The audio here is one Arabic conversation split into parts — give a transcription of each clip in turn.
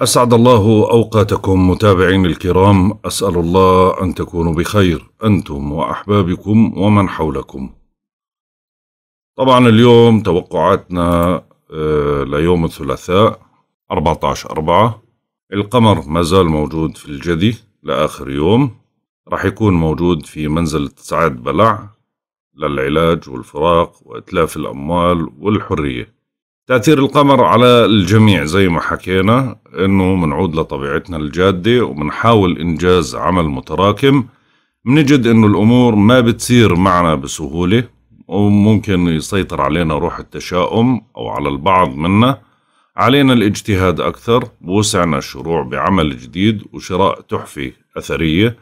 أسعد الله أوقاتكم متابعين الكرام أسأل الله أن تكونوا بخير أنتم وأحبابكم ومن حولكم طبعا اليوم توقعاتنا آه، ليوم الثلاثاء 14 أربعة القمر ما زال موجود في الجدي لآخر يوم راح يكون موجود في منزلة سعد بلع للعلاج والفراق وإتلاف الأموال والحرية تأثير القمر على الجميع زي ما حكينا انه منعود لطبيعتنا الجادة ومنحاول انجاز عمل متراكم منجد انه الامور ما بتصير معنا بسهولة وممكن يسيطر علينا روح التشاؤم او على البعض منا علينا الاجتهاد اكثر ووسعنا الشروع بعمل جديد وشراء تحفة اثرية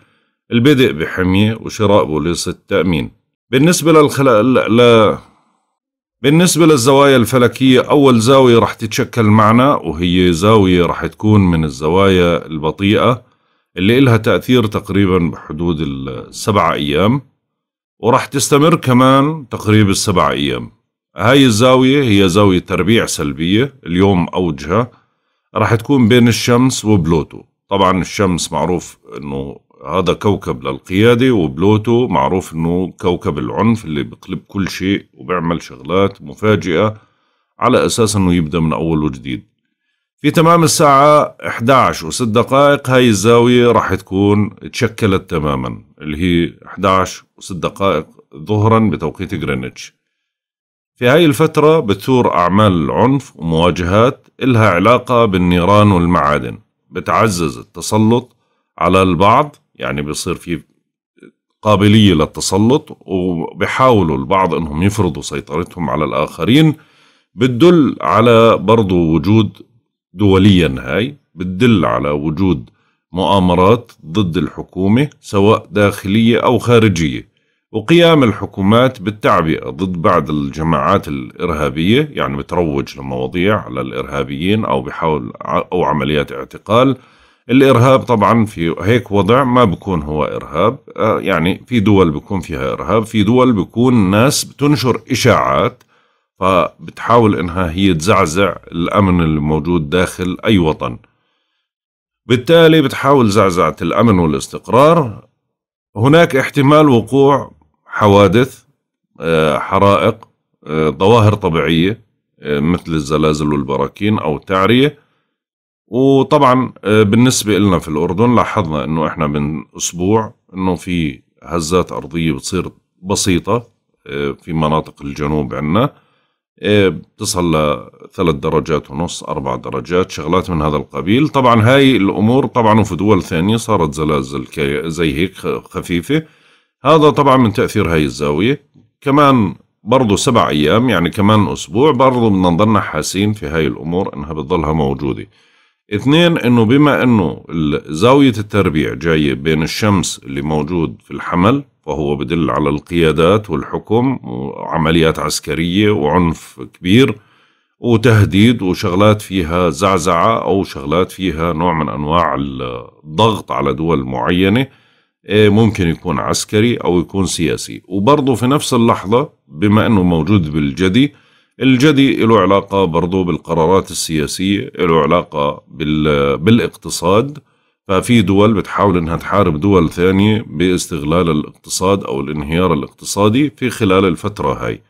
البدء بحمية وشراء بوليصة تأمين بالنسبة للخلق لا بالنسبة للزوايا الفلكية أول زاوية رح تتشكل معنا وهي زاوية رح تكون من الزوايا البطيئة اللي إلها تأثير تقريبا بحدود السبع أيام ورح تستمر كمان تقريب السبع أيام هاي الزاوية هي زاوية تربيع سلبية اليوم أوجها رح تكون بين الشمس وبلوتو طبعا الشمس معروف أنه هذا كوكب للقيادة وبلوتو معروف انه كوكب العنف اللي بقلب كل شيء وبعمل شغلات مفاجئة على اساس انه يبدأ من اول وجديد في تمام الساعة 11 و6 دقائق هاي الزاوية راح تكون تشكلت تماما اللي هي 11 و6 دقائق ظهرا بتوقيت غرينتش في هاي الفترة بتثور أعمال العنف ومواجهات إلها علاقة بالنيران والمعادن بتعزز التسلط على البعض يعني بيصير في قابلية للتسلط وبيحاولوا البعض أنهم يفرضوا سيطرتهم على الآخرين بتدل على برضو وجود دوليا هاي بتدل على وجود مؤامرات ضد الحكومة سواء داخلية أو خارجية وقيام الحكومات بالتعبئة ضد بعض الجماعات الإرهابية يعني بتروج لمواضيع للإرهابيين أو بحاول أو عمليات اعتقال الإرهاب طبعا في هيك وضع ما بكون هو إرهاب آه، يعني في دول بكون فيها إرهاب في دول بكون ناس بتنشر إشاعات فبتحاول إنها هي تزعزع الأمن الموجود داخل أي وطن بالتالي بتحاول زعزعة الأمن والاستقرار هناك احتمال وقوع حوادث آه، حرائق آه، ظواهر طبيعية مثل الزلازل والبراكين أو التعرية وطبعا آه، بالنسبة لنا في الأردن لاحظنا أنه إحنا من أسبوع أنه في هزات أرضية بتصير بسيطة آه، في مناطق الجنوب عنا آه، بتصل لثلاث درجات ونص أربع درجات شغلات من هذا القبيل طبعا هاي الأمور طبعا وفي دول ثانية صارت زلازل زي هيك خفيفة هذا طبعا من تأثير هاي الزاوية كمان برضو سبع أيام يعني كمان أسبوع برضو بدنا نضلنا حاسين في هاي الأمور أنها بتضلها موجودة اثنين انه بما انه زاوية التربيع جاية بين الشمس اللي موجود في الحمل فهو بدل على القيادات والحكم وعمليات عسكرية وعنف كبير وتهديد وشغلات فيها زعزعة أو شغلات فيها نوع من أنواع الضغط على دول معينة إيه، ممكن يكون عسكري أو يكون سياسي وبرضه في نفس اللحظة بما أنه موجود بالجدي الجدي له علاقة برضو بالقرارات السياسية له علاقة بالاقتصاد ففي دول بتحاول انها تحارب دول ثانية باستغلال الاقتصاد او الانهيار الاقتصادي في خلال الفترة هاي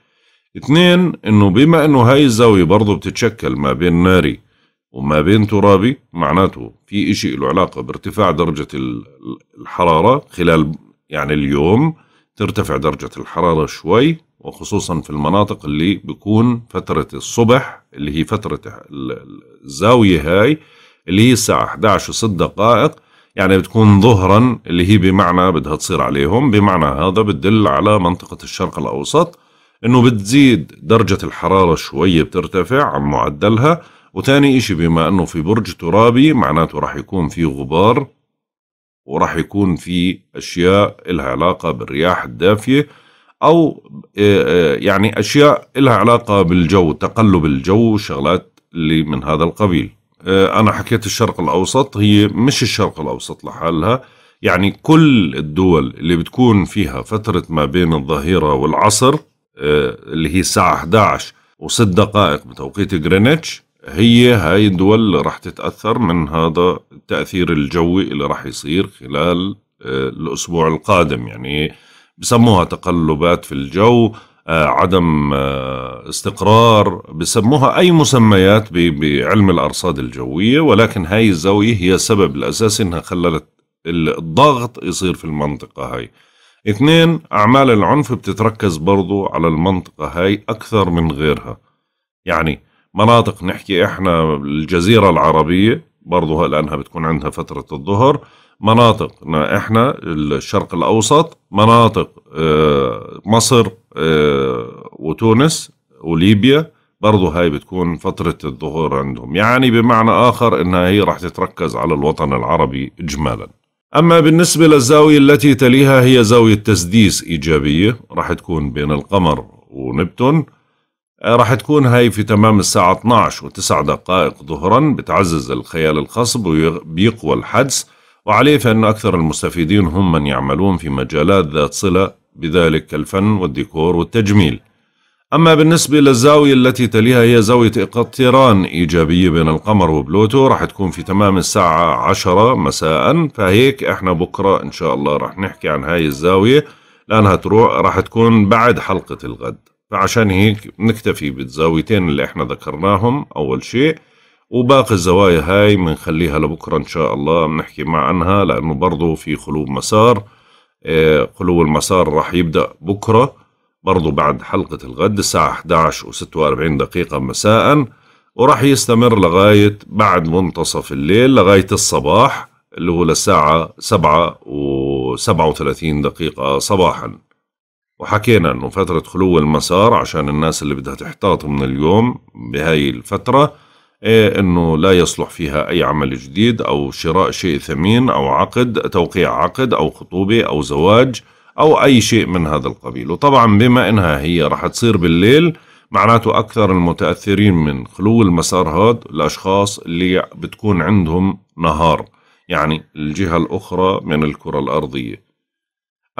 اثنين انه بما انه هاي الزاوية برضو بتتشكل ما بين ناري وما بين ترابي معناته في اشي له علاقة بارتفاع درجة الحرارة خلال يعني اليوم ترتفع درجة الحرارة شوي وخصوصا في المناطق اللي بيكون فترة الصبح اللي هي فترة الزاوية هاي اللي هي الساعة 11 و6 دقائق يعني بتكون ظهرا اللي هي بمعنى بدها تصير عليهم بمعنى هذا بتدل على منطقة الشرق الأوسط انه بتزيد درجة الحرارة شوية بترتفع عن معدلها وتاني اشي بما انه في برج ترابي معناته راح يكون في غبار وراح يكون في اشياء لها علاقة بالرياح الدافية او آه، آه، يعني اشياء لها علاقه بالجو تقلب الجو وشغلات اللي من هذا القبيل آه، انا حكيت الشرق الاوسط هي مش الشرق الاوسط لحالها يعني كل الدول اللي بتكون فيها فتره ما بين الظهيره والعصر اللي هي الساعه 11 و6 دقائق بتوقيت جرينتش هي هاي الدول اللي راح تتاثر من هذا التاثير الجوي اللي راح يصير خلال الاسبوع القادم يعني بسموها تقلبات في الجو آه، عدم آه، استقرار بسموها أي مسميات بعلم الأرصاد الجوية ولكن هاي الزاوية هي السبب الأساسي أنها خلت الضغط يصير في المنطقة هاي اثنين أعمال العنف بتتركز برضو على المنطقة هاي أكثر من غيرها يعني مناطق نحكي إحنا الجزيرة العربية برضو لأنها بتكون عندها فترة الظهر مناطق احنا الشرق الاوسط مناطق آه، مصر آه، وتونس وليبيا برضه هاي بتكون فترة الظهور عندهم يعني بمعنى آخر أنها هي راح تتركز على الوطن العربي إجمالا أما بالنسبة للزاوية التي تليها هي زاوية تسديس إيجابية راح تكون بين القمر ونبتون آه، راح تكون هاي في تمام الساعة 12 و9 دقائق ظهرا بتعزز الخيال الخصب وبيقوى الحدس وعليه فإن أكثر المستفيدين هم من يعملون في مجالات ذات صلة بذلك الفن والديكور والتجميل أما بالنسبة للزاوية التي تليها هي زاوية اقتران إيجابية بين القمر وبلوتو راح تكون في تمام الساعة عشرة مساء فهيك احنا بكرة إن شاء الله راح نحكي عن هاي الزاوية لأنها تروح راح تكون بعد حلقة الغد فعشان هيك نكتفي بالزاويتين اللي احنا ذكرناهم أول شيء وباقي الزوايا هاي بنخليها لبكره ان شاء الله بنحكي مع عنها لانه برضه في خلو مسار خلو آه، المسار راح يبدا بكره برضه بعد حلقه الغد الساعه 11 و46 دقيقه مساء وراح يستمر لغايه بعد منتصف الليل لغايه الصباح اللي هو للساعه 7 و37 دقيقه صباحا وحكينا انه فتره خلو المسار عشان الناس اللي بدها تحتاط من اليوم بهاي الفتره إيه أنه لا يصلح فيها أي عمل جديد أو شراء شيء ثمين أو عقد توقيع عقد أو خطوبة أو زواج أو أي شيء من هذا القبيل وطبعا بما أنها هي راح تصير بالليل معناته أكثر المتأثرين من خلو المسار هذا الأشخاص اللي بتكون عندهم نهار يعني الجهة الأخرى من الكرة الأرضية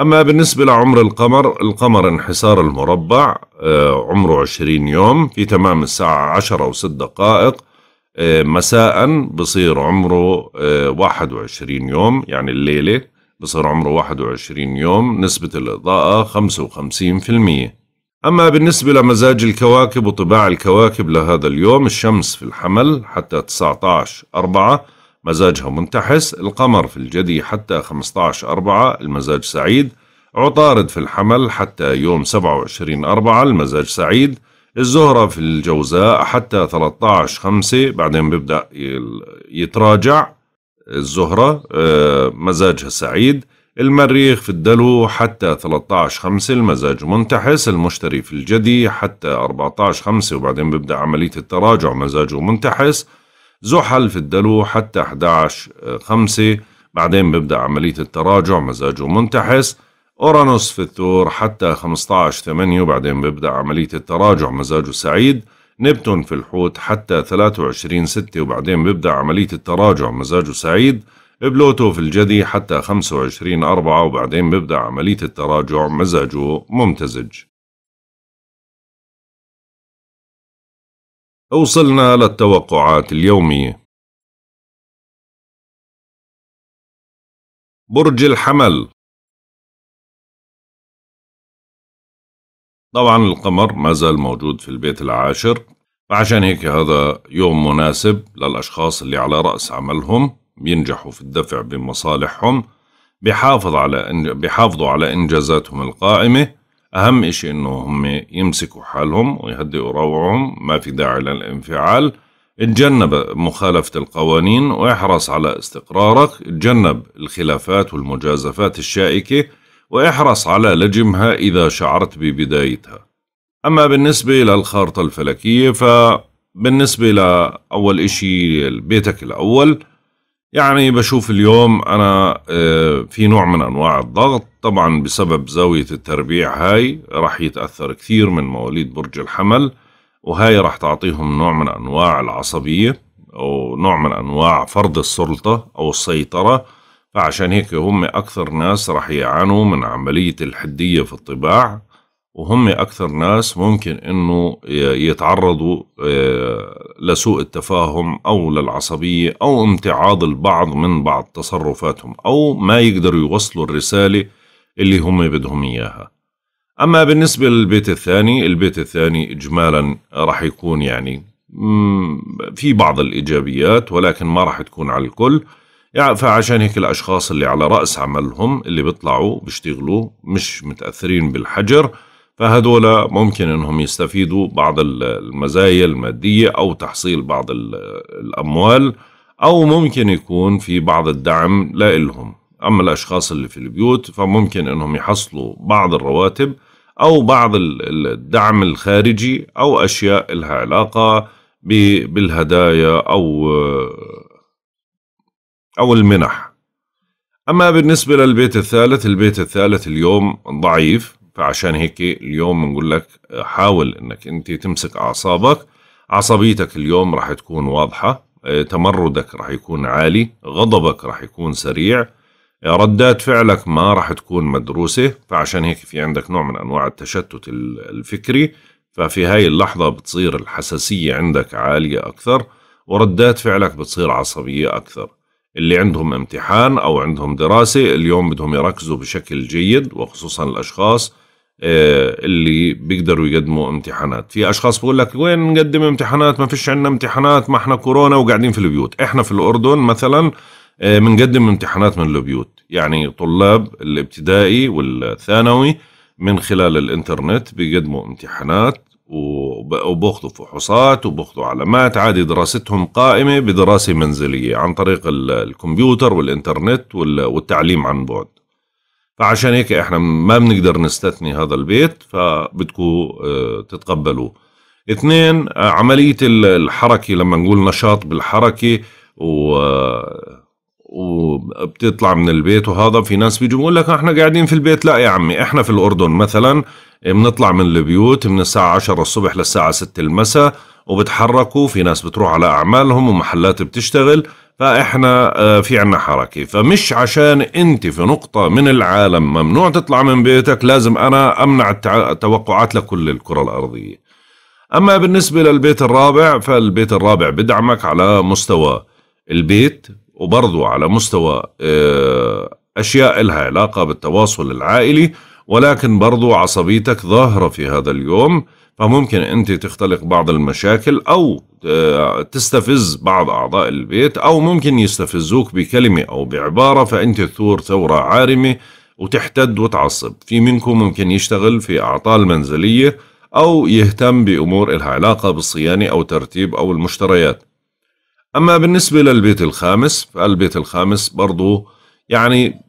أما بالنسبة لعمر القمر القمر انحسار المربع آه، عمره 20 يوم في تمام الساعة 10 و6 دقائق آه، مساء بصير عمره 21 آه، يوم يعني الليلة بصير عمره 21 يوم نسبة الإضاءة 55% أما بالنسبة لمزاج الكواكب وطباع الكواكب لهذا اليوم الشمس في الحمل حتى 19 19-4 مزاجها منتحس القمر في الجدي حتى 15 15-4 المزاج سعيد عطارد في الحمل حتى يوم 27 4 المزاج سعيد الزهرة في الجوزاء حتى 13 5 بعدين بيبدأ يتراجع الزهرة آه، مزاجها سعيد المريخ في الدلو حتى 13 5 المزاج منتحس المشتري في الجدي حتى 14 5 وبعدين بيبدأ عملية التراجع مزاجه منتحس زحل في الدلو حتى 11 5 آه، بعدين بيبدأ عملية التراجع مزاجه منتحس أورانوس في الثور حتى 15 8 وبعدين بيبدأ عملية التراجع مزاجه سعيد نبتون في الحوت حتى 23 6 وبعدين بيبدأ عملية التراجع مزاجه سعيد بلوتو في الجدي حتى 25 4 وبعدين بيبدأ عملية التراجع مزاجه ممتزج وصلنا للتوقعات اليومية برج الحمل طبعا القمر ما زال موجود في البيت العاشر فعشان هيك هذا يوم مناسب للأشخاص اللي على رأس عملهم بينجحوا في الدفع بمصالحهم بيحافظ على إنج... بيحافظوا على إنجازاتهم القائمة أهم إشي إنه هم يمسكوا حالهم ويهدئوا روعهم ما في داعي للانفعال اتجنب مخالفة القوانين واحرص على استقرارك اتجنب الخلافات والمجازفات الشائكة واحرص على لجمها إذا شعرت ببدايتها أما بالنسبة للخارطة الفلكية فبالنسبة لأول إشي بيتك الأول يعني بشوف اليوم أنا آه، في نوع من أنواع الضغط طبعا بسبب زاوية التربيع هاي رح يتأثر كثير من مواليد برج الحمل وهاي رح تعطيهم نوع من أنواع العصبية أو نوع من أنواع فرض السلطة أو السيطرة فعشان هيك هم أكثر ناس رح يعانوا من عملية الحدية في الطباع وهم أكثر ناس ممكن إنه يتعرضوا آه، لسوء التفاهم أو للعصبية أو امتعاض البعض من بعض تصرفاتهم أو ما يقدروا يوصلوا الرسالة اللي هم بدهم إياها أما بالنسبة للبيت الثاني البيت الثاني إجمالا رح يكون يعني في بعض الإيجابيات ولكن ما رح تكون على الكل يعني فعشان هيك الأشخاص اللي على رأس عملهم اللي بيطلعوا بيشتغلوا مش متأثرين بالحجر فهدول ممكن انهم يستفيدوا بعض المزايا المادية او تحصيل بعض الاموال او ممكن يكون في بعض الدعم لإلهم اما الاشخاص اللي في البيوت فممكن انهم يحصلوا بعض الرواتب او بعض الدعم الخارجي او اشياء لها علاقة بالهدايا او أو المنح أما بالنسبة للبيت الثالث البيت الثالث اليوم ضعيف فعشان هيك اليوم نقول لك حاول انك انت تمسك اعصابك عصبيتك اليوم راح تكون واضحة آه، تمردك راح يكون عالي غضبك راح يكون سريع آه، ردات فعلك ما راح تكون مدروسة فعشان هيك في عندك نوع من أنواع التشتت الفكري ففي هاي اللحظة بتصير الحساسية عندك عالية أكثر وردات فعلك بتصير عصبية أكثر اللي عندهم امتحان أو عندهم دراسة اليوم بدهم يركزوا بشكل جيد وخصوصا الأشخاص آه، اللي بيقدروا يقدموا امتحانات في أشخاص بقول لك وين نقدم امتحانات ما فيش عندنا امتحانات ما احنا كورونا وقاعدين في البيوت احنا في الأردن مثلا بنقدم آه، امتحانات من البيوت يعني طلاب الابتدائي والثانوي من خلال الانترنت بيقدموا امتحانات وباخذوا فحوصات وباخذوا علامات عادي دراستهم قائمه بدراسه منزليه عن طريق الكمبيوتر والانترنت والتعليم عن بعد فعشان هيك احنا ما بنقدر نستثني هذا البيت فبدكم آه، تتقبلوه اثنين آه، عملية الحركة لما نقول نشاط بالحركة و وبتطلع من البيت وهذا في ناس بيجوا بيقول لك احنا قاعدين في البيت لا يا عمي احنا في الاردن مثلا بنطلع من البيوت من الساعة 10 الصبح للساعة 6 المساء وبتحركوا في ناس بتروح على أعمالهم ومحلات بتشتغل فإحنا آه، في عنا حركة فمش عشان أنت في نقطة من العالم ممنوع تطلع من بيتك لازم أنا أمنع التوقعات لكل الكرة الأرضية أما بالنسبة للبيت الرابع فالبيت الرابع بدعمك على مستوى البيت وبرضه على مستوى آه، أشياء لها علاقة بالتواصل العائلي ولكن برضو عصبيتك ظاهرة في هذا اليوم فممكن أنت تختلق بعض المشاكل أو آه، تستفز بعض أعضاء البيت أو ممكن يستفزوك بكلمة أو بعبارة فأنت تثور ثورة عارمة وتحتد وتعصب في منكم ممكن يشتغل في أعطال منزلية أو يهتم بأمور إلها علاقة بالصيانة أو ترتيب أو المشتريات أما بالنسبة للبيت الخامس فالبيت الخامس برضو يعني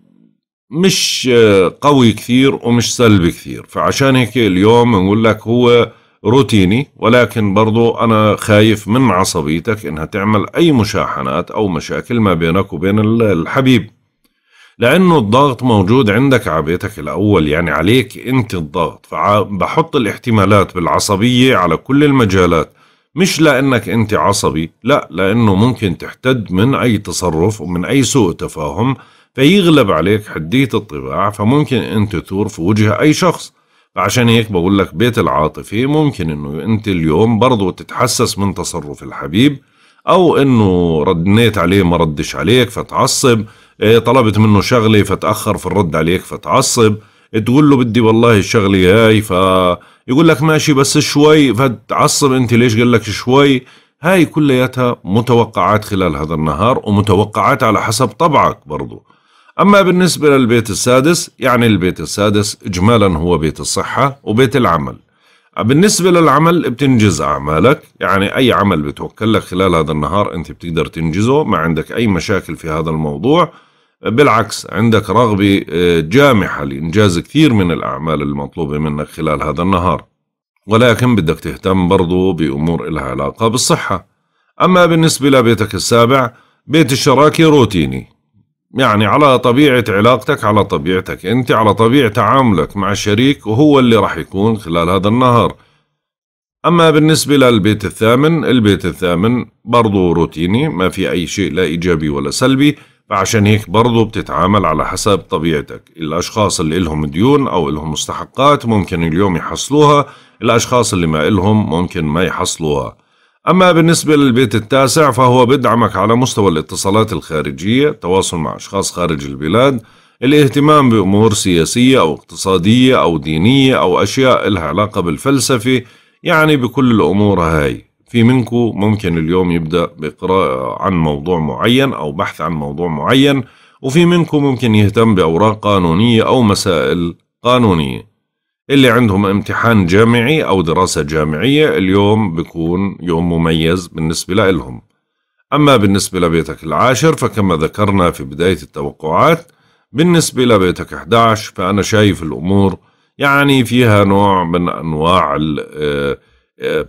مش آه، قوي كثير ومش سلبي كثير فعشان هيك اليوم نقول لك هو روتيني ولكن برضو أنا خايف من عصبيتك إنها تعمل أي مشاحنات أو مشاكل ما بينك وبين الحبيب لأنه الضغط موجود عندك على بيتك الأول يعني عليك أنت الضغط فبحط الاحتمالات بالعصبية على كل المجالات مش لأنك أنت عصبي لا لأنه ممكن تحتد من أي تصرف ومن أي سوء تفاهم فيغلب عليك حدية الطباع فممكن أنت تثور في وجه أي شخص فعشان هيك بقول لك بيت العاطفة ممكن أنه أنت اليوم برضو تتحسس من تصرف الحبيب أو أنه ردنيت عليه ما ردش عليك فتعصب إيه، طلبت منه شغلة فتأخر في الرد عليك فتعصب إيه، تقول له بدي والله الشغلة هاي فيقول لك ماشي بس شوي فتعصب أنت ليش قال لك شوي هاي كلياتها متوقعات خلال هذا النهار ومتوقعات على حسب طبعك برضو أما بالنسبة للبيت السادس يعني البيت السادس إجمالا هو بيت الصحة وبيت العمل بالنسبة للعمل بتنجز أعمالك يعني أي عمل بتوكل لك خلال هذا النهار أنت بتقدر تنجزه ما عندك أي مشاكل في هذا الموضوع بالعكس عندك رغبة آه، جامحة لإنجاز كثير من الأعمال المطلوبة منك خلال هذا النهار ولكن بدك تهتم برضو بأمور إلها علاقة بالصحة أما بالنسبة لبيتك السابع بيت الشراكة روتيني يعني على طبيعة علاقتك على طبيعتك انت على طبيعة تعاملك مع الشريك وهو اللي راح يكون خلال هذا النهار أما بالنسبة للبيت الثامن البيت الثامن برضو روتيني ما في أي شيء لا إيجابي ولا سلبي فعشان هيك برضو بتتعامل على حسب طبيعتك الأشخاص اللي لهم ديون أو لهم مستحقات ممكن اليوم يحصلوها الأشخاص اللي ما لهم ممكن ما يحصلوها أما بالنسبة للبيت التاسع فهو بدعمك على مستوى الاتصالات الخارجية تواصل مع أشخاص خارج البلاد الاهتمام بأمور سياسية أو اقتصادية أو دينية أو أشياء لها علاقة بالفلسفة يعني بكل الأمور هاي في منكم ممكن اليوم يبدأ بقراءة عن موضوع معين أو بحث عن موضوع معين وفي منكم ممكن يهتم بأوراق قانونية أو مسائل قانونية اللي عندهم امتحان جامعي أو دراسة جامعية اليوم بيكون يوم مميز بالنسبة لهم أما بالنسبة لبيتك العاشر فكما ذكرنا في بداية التوقعات بالنسبة لبيتك 11 فأنا شايف الأمور يعني فيها نوع من أنواع آه، آه،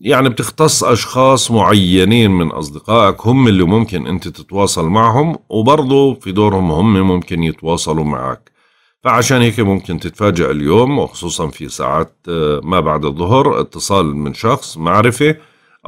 يعني بتختص أشخاص معينين من أصدقائك هم اللي ممكن أنت تتواصل معهم وبرضه في دورهم هم ممكن يتواصلوا معك فعشان هيك ممكن تتفاجئ اليوم وخصوصا في ساعات آه، ما بعد الظهر اتصال من شخص معرفة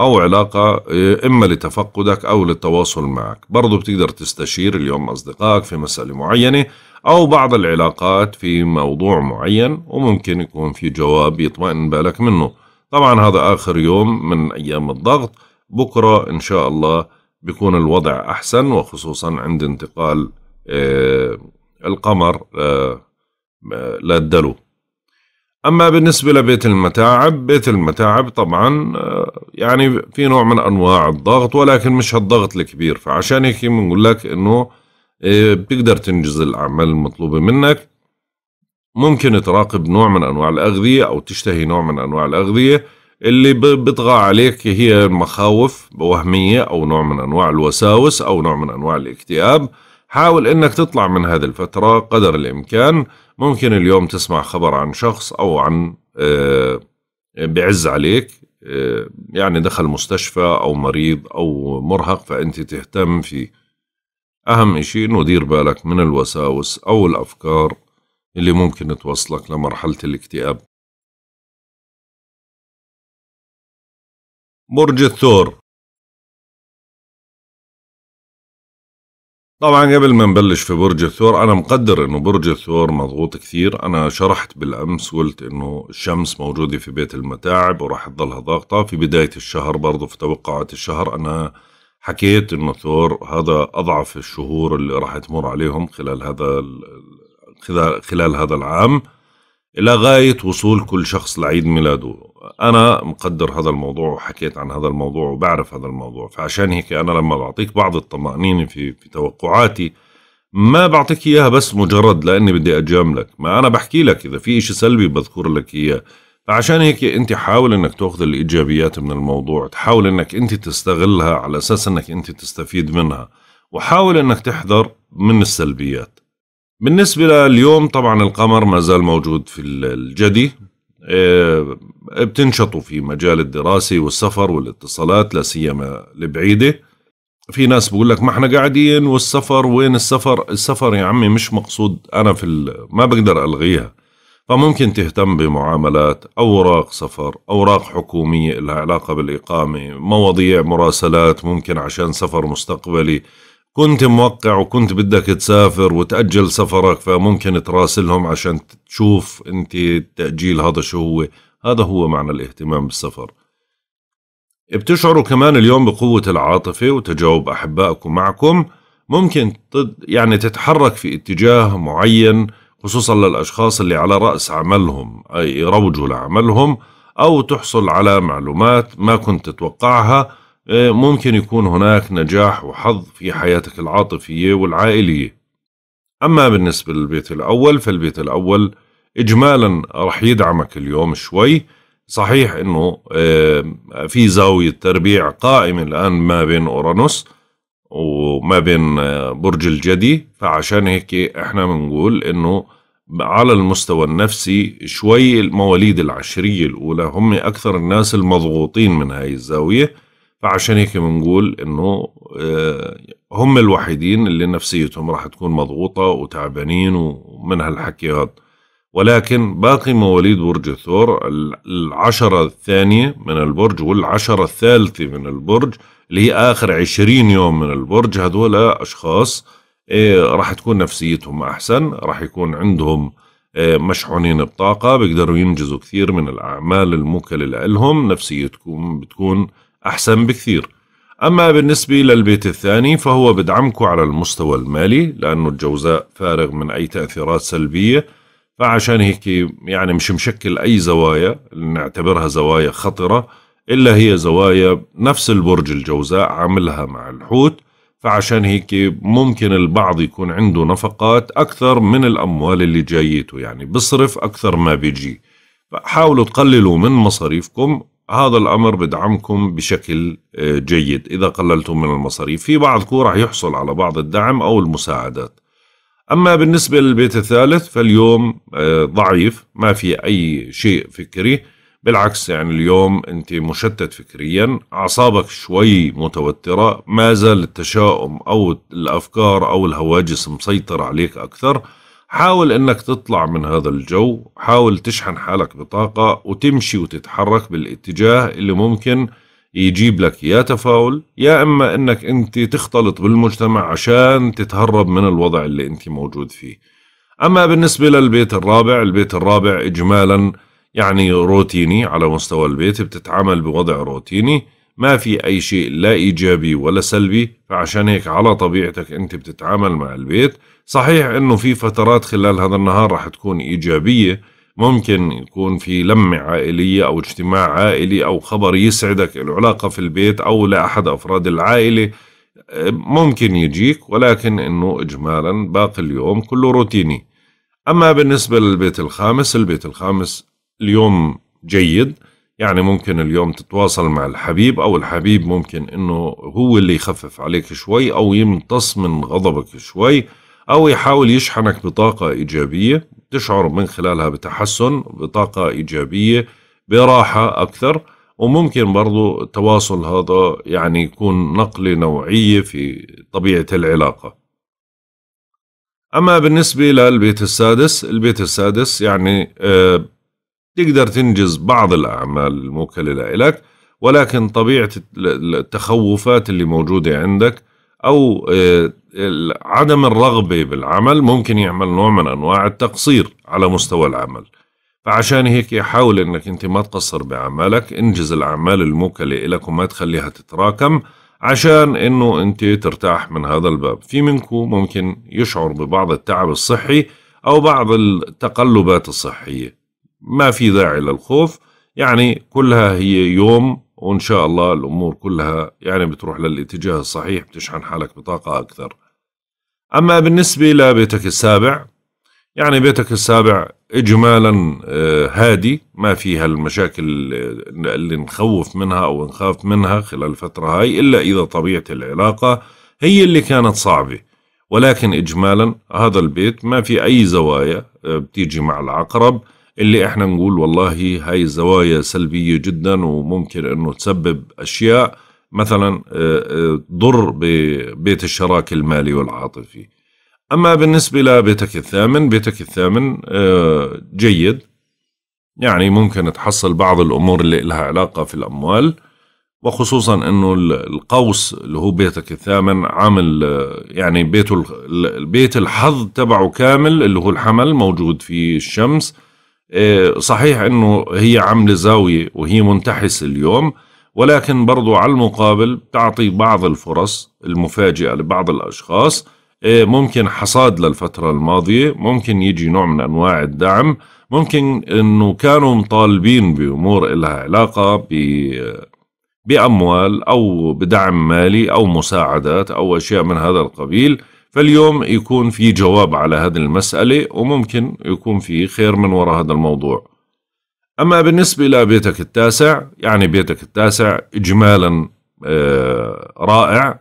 أو علاقة آه، إما لتفقدك أو للتواصل معك برضو بتقدر تستشير اليوم أصدقائك في مسألة معينة أو بعض العلاقات في موضوع معين وممكن يكون في جواب يطمئن بالك منه طبعا هذا آخر يوم من أيام الضغط بكرة إن شاء الله بيكون الوضع أحسن وخصوصا عند انتقال آه، القمر للدلو أما بالنسبة لبيت المتاعب بيت المتاعب طبعا آه، يعني في نوع من أنواع الضغط ولكن مش هالضغط الكبير فعشان هيك بنقول لك إنه آه، بتقدر تنجز الأعمال المطلوبة منك ممكن تراقب نوع من أنواع الأغذية أو تشتهي نوع من أنواع الأغذية اللي بطغى عليك هي مخاوف وهمية أو نوع من أنواع الوساوس أو نوع من أنواع الاكتئاب حاول إنك تطلع من هذه الفترة قدر الإمكان ممكن اليوم تسمع خبر عن شخص أو عن آه، بعز عليك آه، يعني دخل مستشفى أو مريض أو مرهق فأنت تهتم فيه أهم إشي إنه دير بالك من الوساوس أو الأفكار اللي ممكن توصلك لمرحلة الاكتئاب برج الثور طبعا قبل ما نبلش في برج الثور انا مقدر انه برج الثور مضغوط كثير انا شرحت بالامس قلت انه الشمس موجودة في بيت المتاعب وراح تضلها ضاغطة في بداية الشهر برضو في توقعات الشهر انا حكيت انه ثور هذا اضعف الشهور اللي راح تمر عليهم خلال هذا خلال, خلال هذا العام إلى غاية وصول كل شخص لعيد ميلاده أنا مقدر هذا الموضوع وحكيت عن هذا الموضوع وبعرف هذا الموضوع فعشان هيك أنا لما بعطيك بعض الطمأنينة في, في توقعاتي ما بعطيك إياها بس مجرد لأني بدي أجاملك ما أنا بحكي لك إذا في إشي سلبي بذكر لك إياه فعشان هيك أنت حاول أنك تأخذ الإيجابيات من الموضوع تحاول أنك أنت تستغلها على أساس أنك أنت تستفيد منها وحاول أنك تحذر من السلبيات بالنسبة لليوم طبعا القمر ما زال موجود في الجدي آه، بتنشطوا في مجال الدراسة والسفر والاتصالات لا سيما البعيدة في ناس بقول لك ما احنا قاعدين والسفر وين السفر السفر يا عمي مش مقصود انا في ما بقدر الغيها فممكن تهتم بمعاملات اوراق سفر اوراق حكوميه لها علاقه بالاقامه مواضيع مراسلات ممكن عشان سفر مستقبلي كنت موقع وكنت بدك تسافر وتأجل سفرك فممكن تراسلهم عشان تشوف انت التأجيل هذا شو هو هذا هو معنى الاهتمام بالسفر بتشعروا كمان اليوم بقوة العاطفة وتجاوب أحبائكم معكم ممكن يعني تتحرك في اتجاه معين خصوصا للأشخاص اللي على رأس عملهم أي يروجوا لعملهم أو تحصل على معلومات ما كنت تتوقعها إيه، ممكن يكون هناك نجاح وحظ في حياتك العاطفية والعائلية أما بالنسبة للبيت الأول فالبيت الأول إجمالا رح يدعمك اليوم شوي صحيح أنه إيه، في زاوية تربيع قائمة الآن ما بين أورانوس وما بين إيه، برج الجدي فعشان هيك احنا بنقول انه على المستوى النفسي شوي المواليد العشرية الأولى هم أكثر الناس المضغوطين من هاي الزاوية فعشان هيك بنقول انه آه، هم الوحيدين اللي نفسيتهم راح تكون مضغوطه وتعبانين ومن هالحكي هذا ولكن باقي مواليد برج الثور العشرة الثانية من البرج والعشرة الثالثة من البرج اللي هي آخر عشرين يوم من البرج هذول أشخاص آه، راح تكون نفسيتهم أحسن راح يكون عندهم آه، مشحونين بطاقة بيقدروا ينجزوا كثير من الأعمال الموكلة لهم نفسيتكم بتكون أحسن بكثير أما بالنسبة للبيت الثاني فهو بدعمكم على المستوى المالي لأنه الجوزاء فارغ من أي تأثيرات سلبية فعشان هيك يعني مش مشكل أي زوايا نعتبرها زوايا خطرة إلا هي زوايا نفس البرج الجوزاء عاملها مع الحوت فعشان هيك ممكن البعض يكون عنده نفقات أكثر من الأموال اللي جايته يعني بصرف أكثر ما بيجي فحاولوا تقللوا من مصاريفكم هذا الأمر بدعمكم بشكل آه، جيد إذا قللتم من المصاريف في بعضكم راح يحصل على بعض الدعم أو المساعدات أما بالنسبة للبيت الثالث فاليوم آه، ضعيف ما في أي شيء فكري بالعكس يعني اليوم أنت مشتت فكريا أعصابك شوي متوترة ما زال التشاؤم أو الأفكار أو الهواجس مسيطر عليك أكثر حاول انك تطلع من هذا الجو حاول تشحن حالك بطاقة وتمشي وتتحرك بالاتجاه اللي ممكن يجيب لك يا تفاؤل يا اما انك انت تختلط بالمجتمع عشان تتهرب من الوضع اللي انت موجود فيه اما بالنسبة للبيت الرابع البيت الرابع اجمالا يعني روتيني على مستوى البيت بتتعامل بوضع روتيني ما في أي شيء لا إيجابي ولا سلبي فعشان هيك على طبيعتك أنت بتتعامل مع البيت صحيح انه في فترات خلال هذا النهار رح تكون ايجابيه ممكن يكون في لمة عائلية أو اجتماع عائلي أو خبر يسعدك العلاقة في البيت أو لأحد أفراد العائلة ممكن يجيك ولكن أنه إجمالا باقي اليوم كله روتيني أما بالنسبة للبيت الخامس البيت الخامس اليوم جيد يعني ممكن اليوم تتواصل مع الحبيب أو الحبيب ممكن أنه هو اللي يخفف عليك شوي أو يمتص من غضبك شوي أو يحاول يشحنك بطاقة إيجابية تشعر من خلالها بتحسن بطاقة إيجابية براحة أكثر وممكن برضو التواصل هذا يعني يكون نقلة نوعية في طبيعة العلاقة أما بالنسبة للبيت السادس البيت السادس يعني آه، تقدر تنجز بعض الأعمال الموكلة لك ولكن طبيعة التخوفات اللي موجودة عندك أو آه، عدم الرغبة بالعمل ممكن يعمل نوع من أنواع التقصير على مستوى العمل فعشان هيك حاول أنك أنت ما تقصر بعملك انجز الأعمال الموكلة لك وما تخليها تتراكم عشان أنه أنت ترتاح من هذا الباب في منكم ممكن يشعر ببعض التعب الصحي أو بعض التقلبات الصحية ما في داعي للخوف يعني كلها هي يوم وإن شاء الله الأمور كلها يعني بتروح للاتجاه الصحيح بتشحن حالك بطاقة أكثر أما بالنسبة لبيتك السابع يعني بيتك السابع إجمالا آه، هادي ما فيها المشاكل آه، اللي نخوف منها أو نخاف منها خلال الفترة هاي إلا إذا طبيعة العلاقة هي اللي كانت صعبة ولكن إجمالا هذا البيت ما في أي زوايا آه، بتيجي مع العقرب اللي احنا نقول والله هاي زوايا سلبية جدا وممكن انه تسبب اشياء مثلا آه، آه، ضر ببيت الشراكة المالي والعاطفي أما بالنسبة لبيتك الثامن بيتك الثامن آه، جيد يعني ممكن تحصل بعض الأمور اللي لها علاقة في الأموال وخصوصا انه القوس اللي هو بيتك الثامن عامل يعني بيته بيت الحظ تبعه كامل اللي هو الحمل موجود في الشمس صحيح انه هي عامله زاويه وهي منتحسه اليوم ولكن برضو على المقابل تعطي بعض الفرص المفاجئة لبعض الأشخاص إيه، ممكن حصاد للفترة الماضية ممكن يجي نوع من أنواع الدعم ممكن أنه كانوا مطالبين بأمور لها علاقة بأموال أو بدعم مالي أو مساعدات أو أشياء من هذا القبيل فاليوم يكون في جواب على هذه المسألة وممكن يكون في خير من وراء هذا الموضوع أما بالنسبة لبيتك التاسع يعني بيتك التاسع إجمالا آه، رائع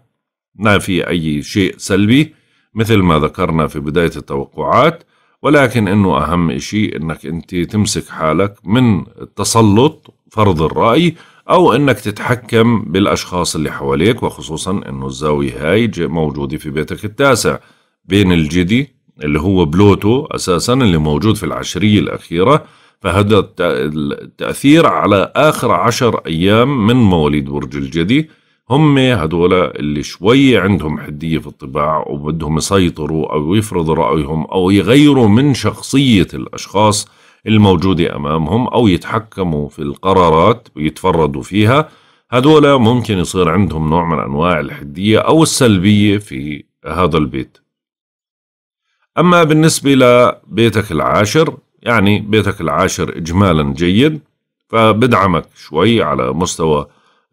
ما في أي شيء سلبي مثل ما ذكرنا في بداية التوقعات ولكن أنه أهم شيء أنك أنت تمسك حالك من التسلط فرض الرأي أو أنك تتحكم بالأشخاص اللي حواليك وخصوصا أنه الزاوية هاي موجودة في بيتك التاسع بين الجدي اللي هو بلوتو أساسا اللي موجود في العشرية الأخيرة فهذا التأثير على آخر عشر أيام من مواليد برج الجدي هم هدول اللي شوي عندهم حدية في الطباع وبدهم يسيطروا أو يفرضوا رأيهم أو يغيروا من شخصية الأشخاص الموجودة أمامهم أو يتحكموا في القرارات ويتفردوا فيها هدول ممكن يصير عندهم نوع من أنواع الحدية أو السلبية في هذا البيت أما بالنسبة لبيتك العاشر يعني بيتك العاشر إجمالا جيد فبدعمك شوي على مستوى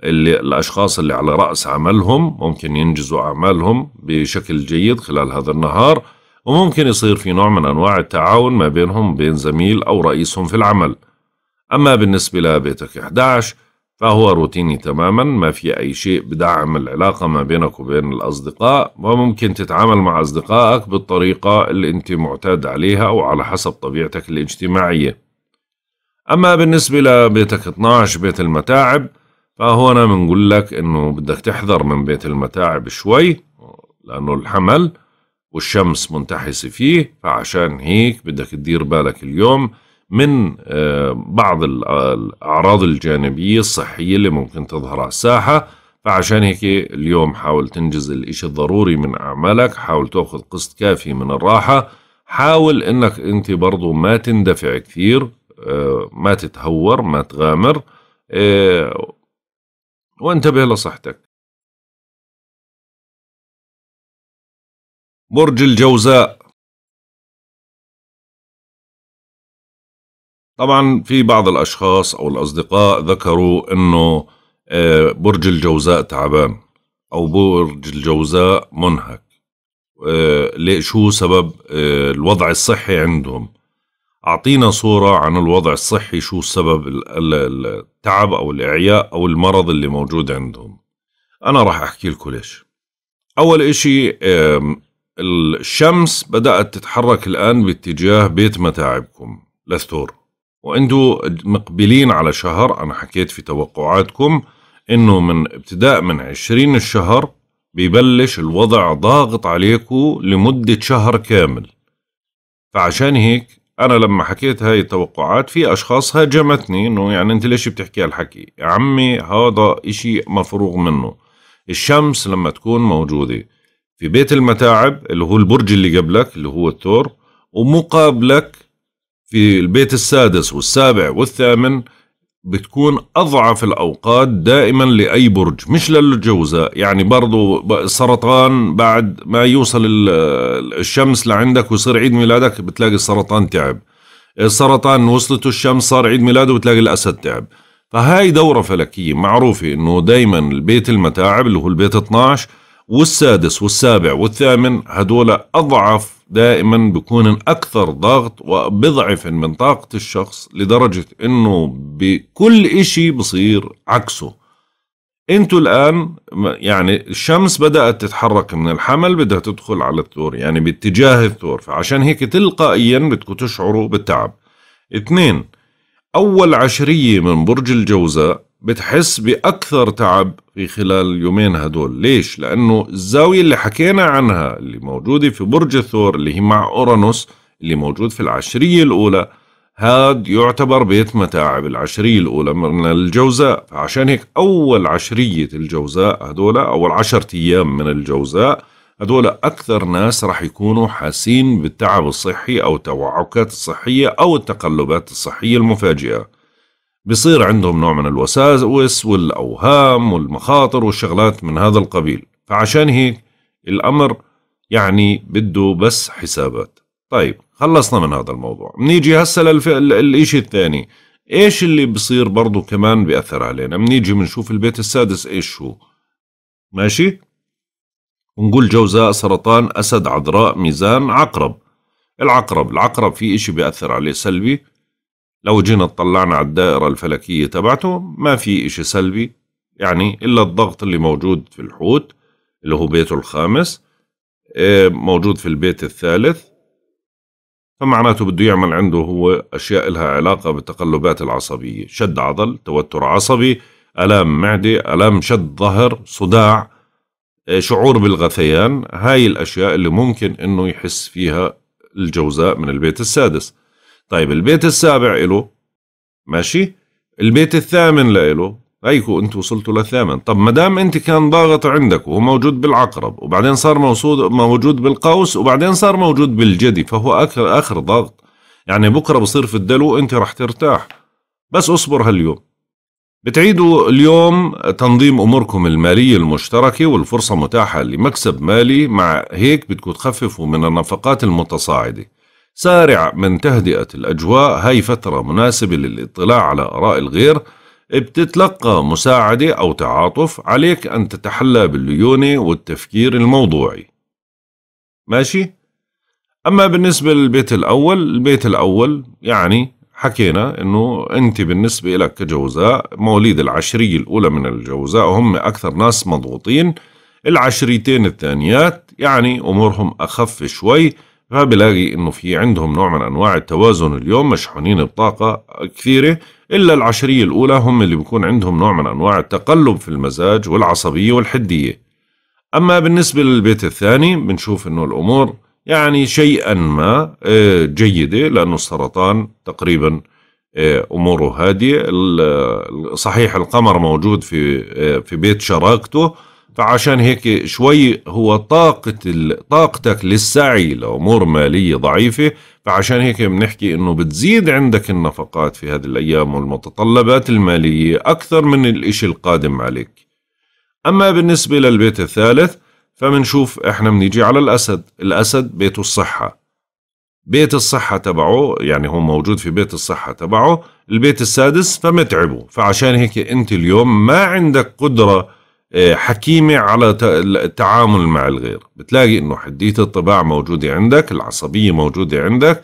اللي الأشخاص اللي على رأس عملهم ممكن ينجزوا أعمالهم بشكل جيد خلال هذا النهار وممكن يصير في نوع من أنواع التعاون ما بينهم بين زميل أو رئيسهم في العمل أما بالنسبة لبيتك 11 فهو روتيني تماما ما في أي شيء بدعم العلاقة ما بينك وبين الأصدقاء وممكن تتعامل مع أصدقائك بالطريقة اللي أنت معتاد عليها أو على حسب طبيعتك الاجتماعية أما بالنسبة لبيتك 12 بيت المتاعب أنا بنقول لك إنه بدك تحذر من بيت المتاعب شوي لأنه الحمل والشمس منتحسة فيه فعشان هيك بدك تدير بالك اليوم من آه، بعض آه، الأعراض الجانبية الصحية اللي ممكن تظهر على الساحة فعشان هيك اليوم حاول تنجز الإشي الضروري من أعمالك حاول تأخذ قسط كافي من الراحة حاول إنك أنت برضو ما تندفع كثير آه، ما تتهور ما تغامر وانتبه لصحتك برج الجوزاء طبعا في بعض الأشخاص أو الأصدقاء ذكروا أنه آه، برج الجوزاء تعبان أو برج الجوزاء منهك آه، ليه شو سبب آه، الوضع الصحي عندهم أعطينا صورة عن الوضع الصحي شو سبب التعب أو الإعياء أو المرض اللي موجود عندهم أنا راح أحكي لكم ليش أول إشي الشمس بدأت تتحرك الآن باتجاه بيت متاعبكم للثور وعنده مقبلين على شهر انا حكيت في توقعاتكم انه من ابتداء من عشرين الشهر ببلش الوضع ضاغط عليكم لمدة شهر كامل فعشان هيك انا لما حكيت هاي التوقعات في اشخاص هاجمتني انه يعني انت ليش بتحكي هالحكي يا عمي هذا اشي مفروغ منه الشمس لما تكون موجودة في بيت المتاعب اللي هو البرج اللي قبلك اللي هو الثور ومقابلك في البيت السادس والسابع والثامن بتكون أضعف الأوقات دائما لأي برج مش للجوزاء يعني برضو السرطان بعد ما يوصل الشمس لعندك ويصير عيد ميلادك بتلاقي السرطان تعب السرطان وصلته الشمس صار عيد ميلاده بتلاقي الأسد تعب فهاي دورة فلكية معروفة انه دايما البيت المتاعب اللي هو البيت 12 والسادس والسابع والثامن هدول أضعف دائما بكون أكثر ضغط وبضعف من طاقة الشخص لدرجة أنه بكل إشي بصير عكسه انتوا الان يعني الشمس بدات تتحرك من الحمل بدها تدخل على الثور يعني باتجاه الثور فعشان هيك تلقائيا بدكم تشعروا بالتعب اثنين اول عشريه من برج الجوزاء بتحس بأكثر تعب في خلال اليومين هدول ليش؟ لأنه الزاوية اللي حكينا عنها اللي موجودة في برج الثور اللي هي مع أورانوس اللي موجود في العشرية الأولى هاد يعتبر بيت متاعب العشرية الأولى من الجوزاء فعشان هيك أول عشرية الجوزاء هدول أول عشرة أيام من الجوزاء هدول أكثر ناس رح يكونوا حاسين بالتعب الصحي أو التوعكات الصحية أو التقلبات الصحية المفاجئة بصير عندهم نوع من الوساوس والأوهام والمخاطر والشغلات من هذا القبيل فعشان هيك الأمر يعني بده بس حسابات طيب خلصنا من هذا الموضوع بنيجي هسه للف... الاشي الثاني ايش اللي بصير برضه كمان بيأثر علينا بنيجي بنشوف البيت السادس ايش هو ماشي ونقول جوزاء سرطان أسد عذراء ميزان عقرب العقرب العقرب في اشي بيأثر عليه سلبي لو جينا اطلعنا على الدائرة الفلكية تبعته ما في إشي سلبي يعني إلا الضغط اللي موجود في الحوت اللي هو بيته الخامس آه، موجود في البيت الثالث فمعناته بده يعمل عنده هو أشياء لها علاقة بالتقلبات العصبية شد عضل توتر عصبي ألام معدة ألام شد ظهر صداع آه، شعور بالغثيان هاي الأشياء اللي ممكن أنه يحس فيها الجوزاء من البيت السادس طيب البيت السابع له ماشي البيت الثامن له هيكو انتوا وصلتوا للثامن طب ما دام انت كان ضاغط عندك وهو موجود بالعقرب وبعدين صار موصود موجود بالقوس وبعدين صار موجود بالجدي فهو اخر اخر ضغط يعني بكره بصير في الدلو انت راح ترتاح بس اصبر هاليوم بتعيدوا اليوم تنظيم اموركم الماليه المشتركه والفرصه متاحه لمكسب مالي مع هيك بدكم تخففوا من النفقات المتصاعده سارع من تهدئة الأجواء هاي فترة مناسبة للاطلاع على آراء الغير بتتلقى مساعدة أو تعاطف عليك أن تتحلى بالليونة والتفكير الموضوعي ماشي؟ أما بالنسبة للبيت الأول البيت الأول يعني حكينا أنه أنت بالنسبة لك كجوزاء مواليد العشرية الأولى من الجوزاء هم أكثر ناس مضغوطين العشريتين الثانيات يعني أمورهم أخف شوي فبلاقي انه في عندهم نوع من انواع التوازن اليوم مشحونين بطاقه كثيره الا العشريه الاولى هم اللي بيكون عندهم نوع من انواع التقلب في المزاج والعصبيه والحديه. اما بالنسبه للبيت الثاني بنشوف انه الامور يعني شيئا ما آه، جيده لانه السرطان تقريبا آه، اموره هاديه صحيح القمر موجود في آه، في بيت شراكته فعشان هيك شوي هو طاقة طاقتك للسعي لأمور مالية ضعيفة فعشان هيك بنحكي إنه بتزيد عندك النفقات في هذه الأيام والمتطلبات المالية أكثر من الإشي القادم عليك أما بالنسبة للبيت الثالث فبنشوف إحنا بنيجي على الأسد الأسد بيته الصحة بيت الصحة تبعه يعني هو موجود في بيت الصحة تبعه البيت السادس فمتعبه فعشان هيك أنت اليوم ما عندك قدرة آه، حكيمة على التعامل مع الغير بتلاقي انه حدية الطباع موجودة عندك العصبية موجودة عندك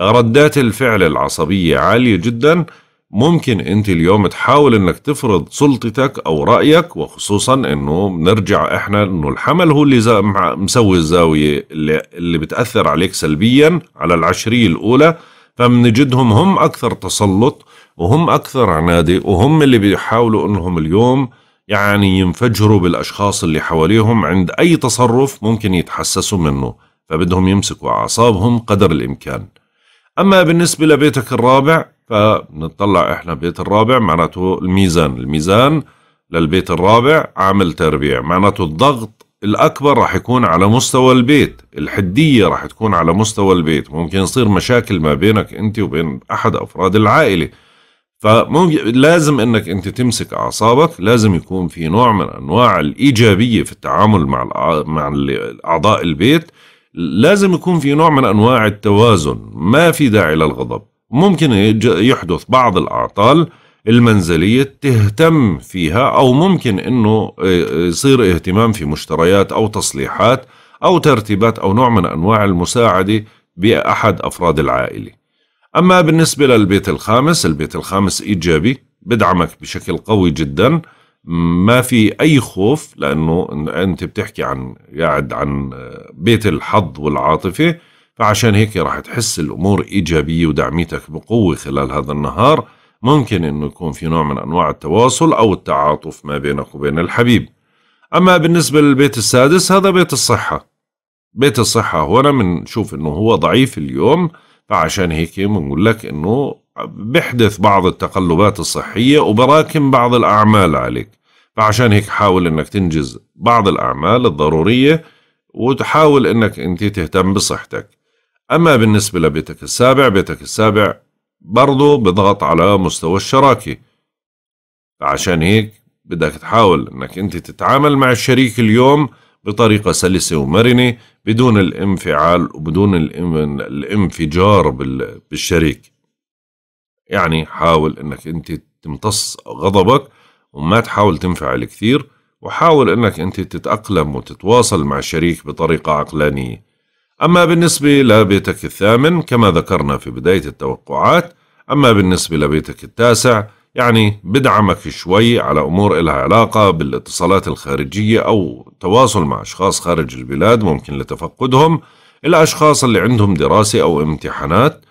ردات الفعل العصبية عالية جدا ممكن انت اليوم تحاول انك تفرض سلطتك او رأيك وخصوصا انه بنرجع احنا انه الحمل هو اللي مسوي الزاوية اللي, اللي بتأثر عليك سلبيا على العشرية الاولى فبنجدهم هم اكثر تسلط وهم اكثر عنادي وهم اللي بيحاولوا انهم اليوم يعني ينفجروا بالأشخاص اللي حواليهم عند أي تصرف ممكن يتحسسوا منه فبدهم يمسكوا أعصابهم قدر الإمكان أما بالنسبة لبيتك الرابع فنطلع إحنا بيت الرابع معناته الميزان الميزان للبيت الرابع عامل تربيع معناته الضغط الأكبر راح يكون على مستوى البيت الحدية راح تكون على مستوى البيت ممكن يصير مشاكل ما بينك أنت وبين أحد أفراد العائلة فلازم انك انت تمسك اعصابك لازم يكون في نوع من انواع الايجابيه في التعامل مع مع اعضاء البيت لازم يكون في نوع من انواع التوازن ما في داعي للغضب ممكن يحدث بعض الاعطال المنزليه تهتم فيها او ممكن انه آه، يصير اهتمام في مشتريات او تصليحات او ترتيبات او نوع من انواع المساعده باحد افراد العائله أما بالنسبة للبيت الخامس البيت الخامس إيجابي بدعمك بشكل قوي جدا ما في أي خوف لأنه أنت بتحكي عن قاعد عن بيت الحظ والعاطفة فعشان هيك راح تحس الأمور إيجابية ودعميتك بقوة خلال هذا النهار ممكن أنه يكون في نوع من أنواع التواصل أو التعاطف ما بينك وبين الحبيب أما بالنسبة للبيت السادس هذا بيت الصحة بيت الصحة هنا بنشوف أنه هو ضعيف اليوم فعشان هيك بنقول لك انه بحدث بعض التقلبات الصحية وبراكم بعض الأعمال عليك فعشان هيك حاول انك تنجز بعض الأعمال الضرورية وتحاول انك انت تهتم بصحتك أما بالنسبة لبيتك السابع بيتك السابع برضه بضغط على مستوى الشراكة فعشان هيك بدك تحاول انك انت تتعامل مع الشريك اليوم بطريقة سلسة ومرنة بدون الانفعال وبدون الانفجار بالشريك يعني حاول انك انت تمتص غضبك وما تحاول تنفعل كثير وحاول انك انت تتأقلم وتتواصل مع الشريك بطريقة عقلانية اما بالنسبة لبيتك الثامن كما ذكرنا في بداية التوقعات اما بالنسبة لبيتك التاسع يعني بدعمك شوي على أمور إلها علاقة بالاتصالات الخارجية أو تواصل مع أشخاص خارج البلاد ممكن لتفقدهم الأشخاص اللي عندهم دراسة أو امتحانات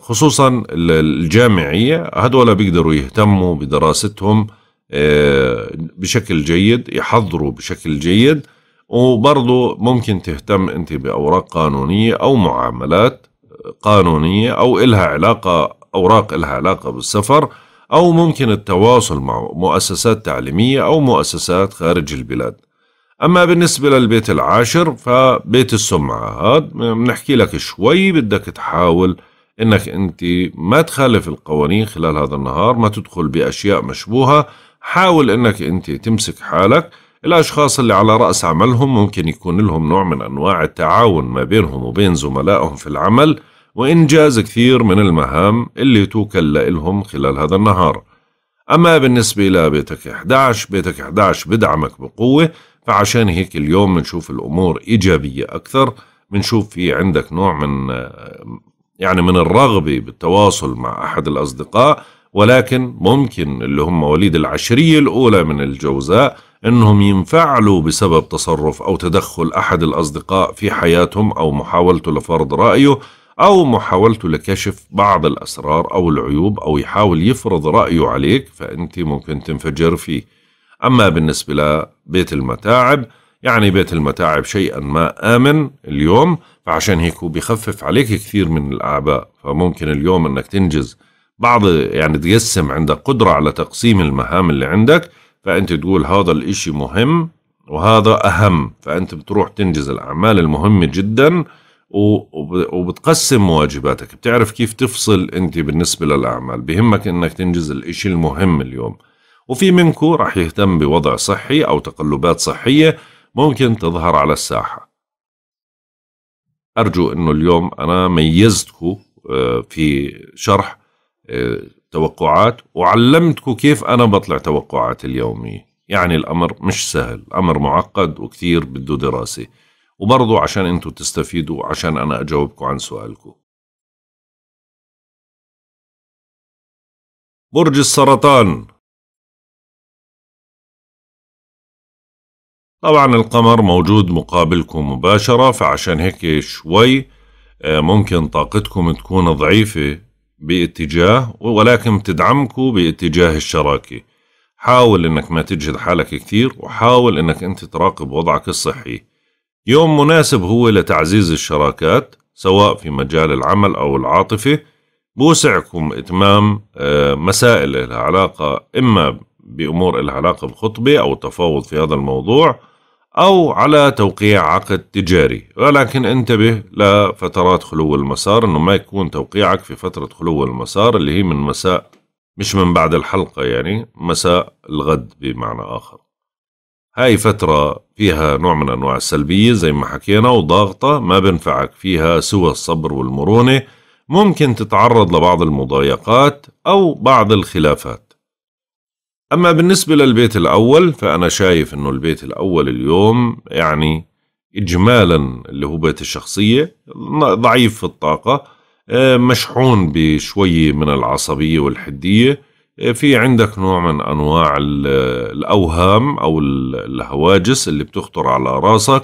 خصوصا الجامعية هدول بيقدروا يهتموا بدراستهم آه، بشكل جيد يحضروا بشكل جيد وبرضه ممكن تهتم أنت بأوراق قانونية أو معاملات قانونية أو إلها علاقة أوراق إلها علاقة بالسفر أو ممكن التواصل مع مؤسسات تعليمية أو مؤسسات خارج البلاد أما بالنسبة للبيت العاشر فبيت السمعة هاد بنحكي لك شوي بدك تحاول إنك أنت ما تخالف القوانين خلال هذا النهار ما تدخل بأشياء مشبوهة حاول إنك أنت تمسك حالك الأشخاص اللي على رأس عملهم ممكن يكون لهم نوع من أنواع التعاون ما بينهم وبين زملائهم في العمل وإنجاز كثير من المهام اللي توكل لهم خلال هذا النهار أما بالنسبة لبيتك 11 بيتك 11 بدعمك بقوة فعشان هيك اليوم بنشوف الأمور إيجابية أكثر بنشوف في عندك نوع من يعني من الرغبة بالتواصل مع أحد الأصدقاء ولكن ممكن اللي هم وليد العشرية الأولى من الجوزاء أنهم ينفعلوا بسبب تصرف أو تدخل أحد الأصدقاء في حياتهم أو محاولته لفرض رأيه أو محاولته لكشف بعض الأسرار أو العيوب أو يحاول يفرض رأيه عليك فأنت ممكن تنفجر فيه أما بالنسبة لبيت المتاعب يعني بيت المتاعب شيئا ما آمن اليوم فعشان هيك هو بخفف عليك كثير من الأعباء فممكن اليوم أنك تنجز بعض يعني تقسم عندك قدرة على تقسيم المهام اللي عندك فأنت تقول هذا الإشي مهم وهذا أهم فأنت بتروح تنجز الأعمال المهمة جداً وبتقسم مواجباتك بتعرف كيف تفصل انت بالنسبه للاعمال بهمك انك تنجز الاشي المهم اليوم وفي منكم رح يهتم بوضع صحي او تقلبات صحيه ممكن تظهر على الساحه ارجو انه اليوم انا ميزتكم آه، في شرح آه، توقعات وعلمتكم كيف انا بطلع توقعاتي اليوميه يعني الامر مش سهل امر معقد وكثير بده دراسه وبرضه عشان انتوا تستفيدوا عشان أنا أجاوبكم عن سؤالكم برج السرطان طبعا القمر موجود مقابلكم مباشرة فعشان هيك شوي آه، ممكن طاقتكم تكون ضعيفة باتجاه ولكن بتدعمكم باتجاه الشراكة حاول انك ما تجهد حالك كثير وحاول انك انت تراقب وضعك الصحي يوم مناسب هو لتعزيز الشراكات سواء في مجال العمل أو العاطفة بوسعكم إتمام آه، مسائل لها علاقة إما بأمور لها علاقة بخطبة أو تفاوض في هذا الموضوع أو على توقيع عقد تجاري ولكن انتبه لفترات خلو المسار أنه ما يكون توقيعك في فترة خلو المسار اللي هي من مساء مش من بعد الحلقة يعني مساء الغد بمعنى آخر هاي فترة فيها نوع من أنواع السلبية زي ما حكينا وضاغطة ما بنفعك فيها سوى الصبر والمرونة ممكن تتعرض لبعض المضايقات أو بعض الخلافات أما بالنسبة للبيت الأول فأنا شايف أنه البيت الأول اليوم يعني إجمالا اللي هو بيت الشخصية ضعيف في الطاقة آه، مشحون بشوية من العصبية والحدية في عندك نوع من انواع الاوهام او الهواجس اللي بتخطر على راسك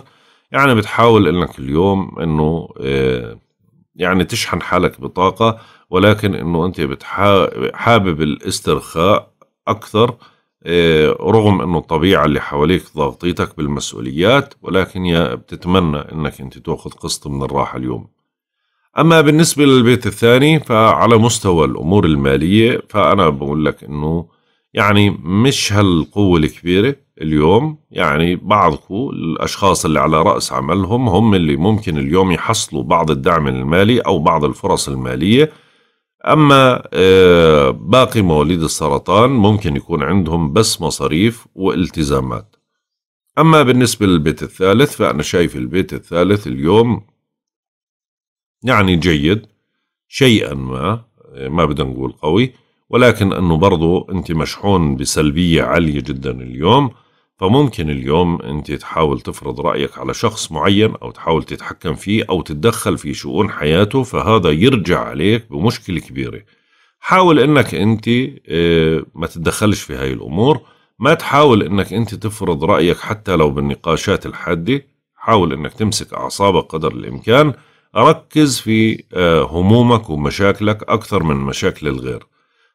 يعني بتحاول انك اليوم انه آه، يعني تشحن حالك بطاقه ولكن انه انت حابب الاسترخاء اكثر آه، رغم انه الطبيعه اللي حواليك ضاغطيتك بالمسؤوليات ولكن يا بتتمنى انك انت تاخذ قسط من الراحه اليوم أما بالنسبة للبيت الثاني فعلى مستوى الأمور المالية فأنا بقول لك إنه يعني مش هالقوة الكبيرة اليوم يعني بعضكم الأشخاص اللي على رأس عملهم هم اللي ممكن اليوم يحصلوا بعض الدعم المالي أو بعض الفرص المالية أما آه، باقي مواليد السرطان ممكن يكون عندهم بس مصاريف والتزامات أما بالنسبة للبيت الثالث فأنا شايف البيت الثالث اليوم يعني جيد شيئا ما ما بدنا نقول قوي ولكن أنه برضو أنت مشحون بسلبية عالية جدا اليوم فممكن اليوم أنت تحاول تفرض رأيك على شخص معين أو تحاول تتحكم فيه أو تتدخل في شؤون حياته فهذا يرجع عليك بمشكلة كبيرة حاول أنك أنت آه، ما تتدخلش في هاي الأمور ما تحاول أنك أنت تفرض رأيك حتى لو بالنقاشات الحادة حاول أنك تمسك أعصابك قدر الإمكان ركز في آه، همومك ومشاكلك أكثر من مشاكل الغير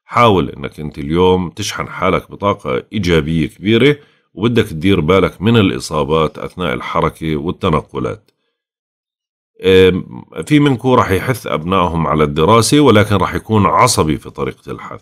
حاول أنك أنت اليوم تشحن حالك بطاقة إيجابية كبيرة وبدك تدير بالك من الإصابات أثناء الحركة والتنقلات في منكو رح يحث أبنائهم على الدراسة ولكن رح يكون عصبي في طريقة الحث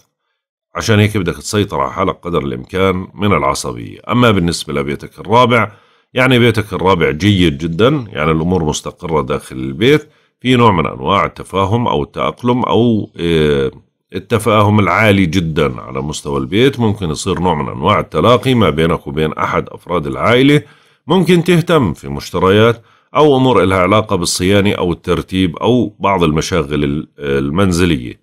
عشان هيك بدك تسيطر على حالك قدر الإمكان من العصبية أما بالنسبة لبيتك الرابع يعني بيتك الرابع جيد جدا يعني الأمور مستقرة داخل البيت في نوع من أنواع التفاهم أو التأقلم أو آه، التفاهم العالي جدا على مستوى البيت ممكن يصير نوع من أنواع التلاقي ما بينك وبين أحد أفراد العائلة ممكن تهتم في مشتريات أو أمور لها علاقة بالصيانة أو الترتيب أو بعض المشاغل المنزلية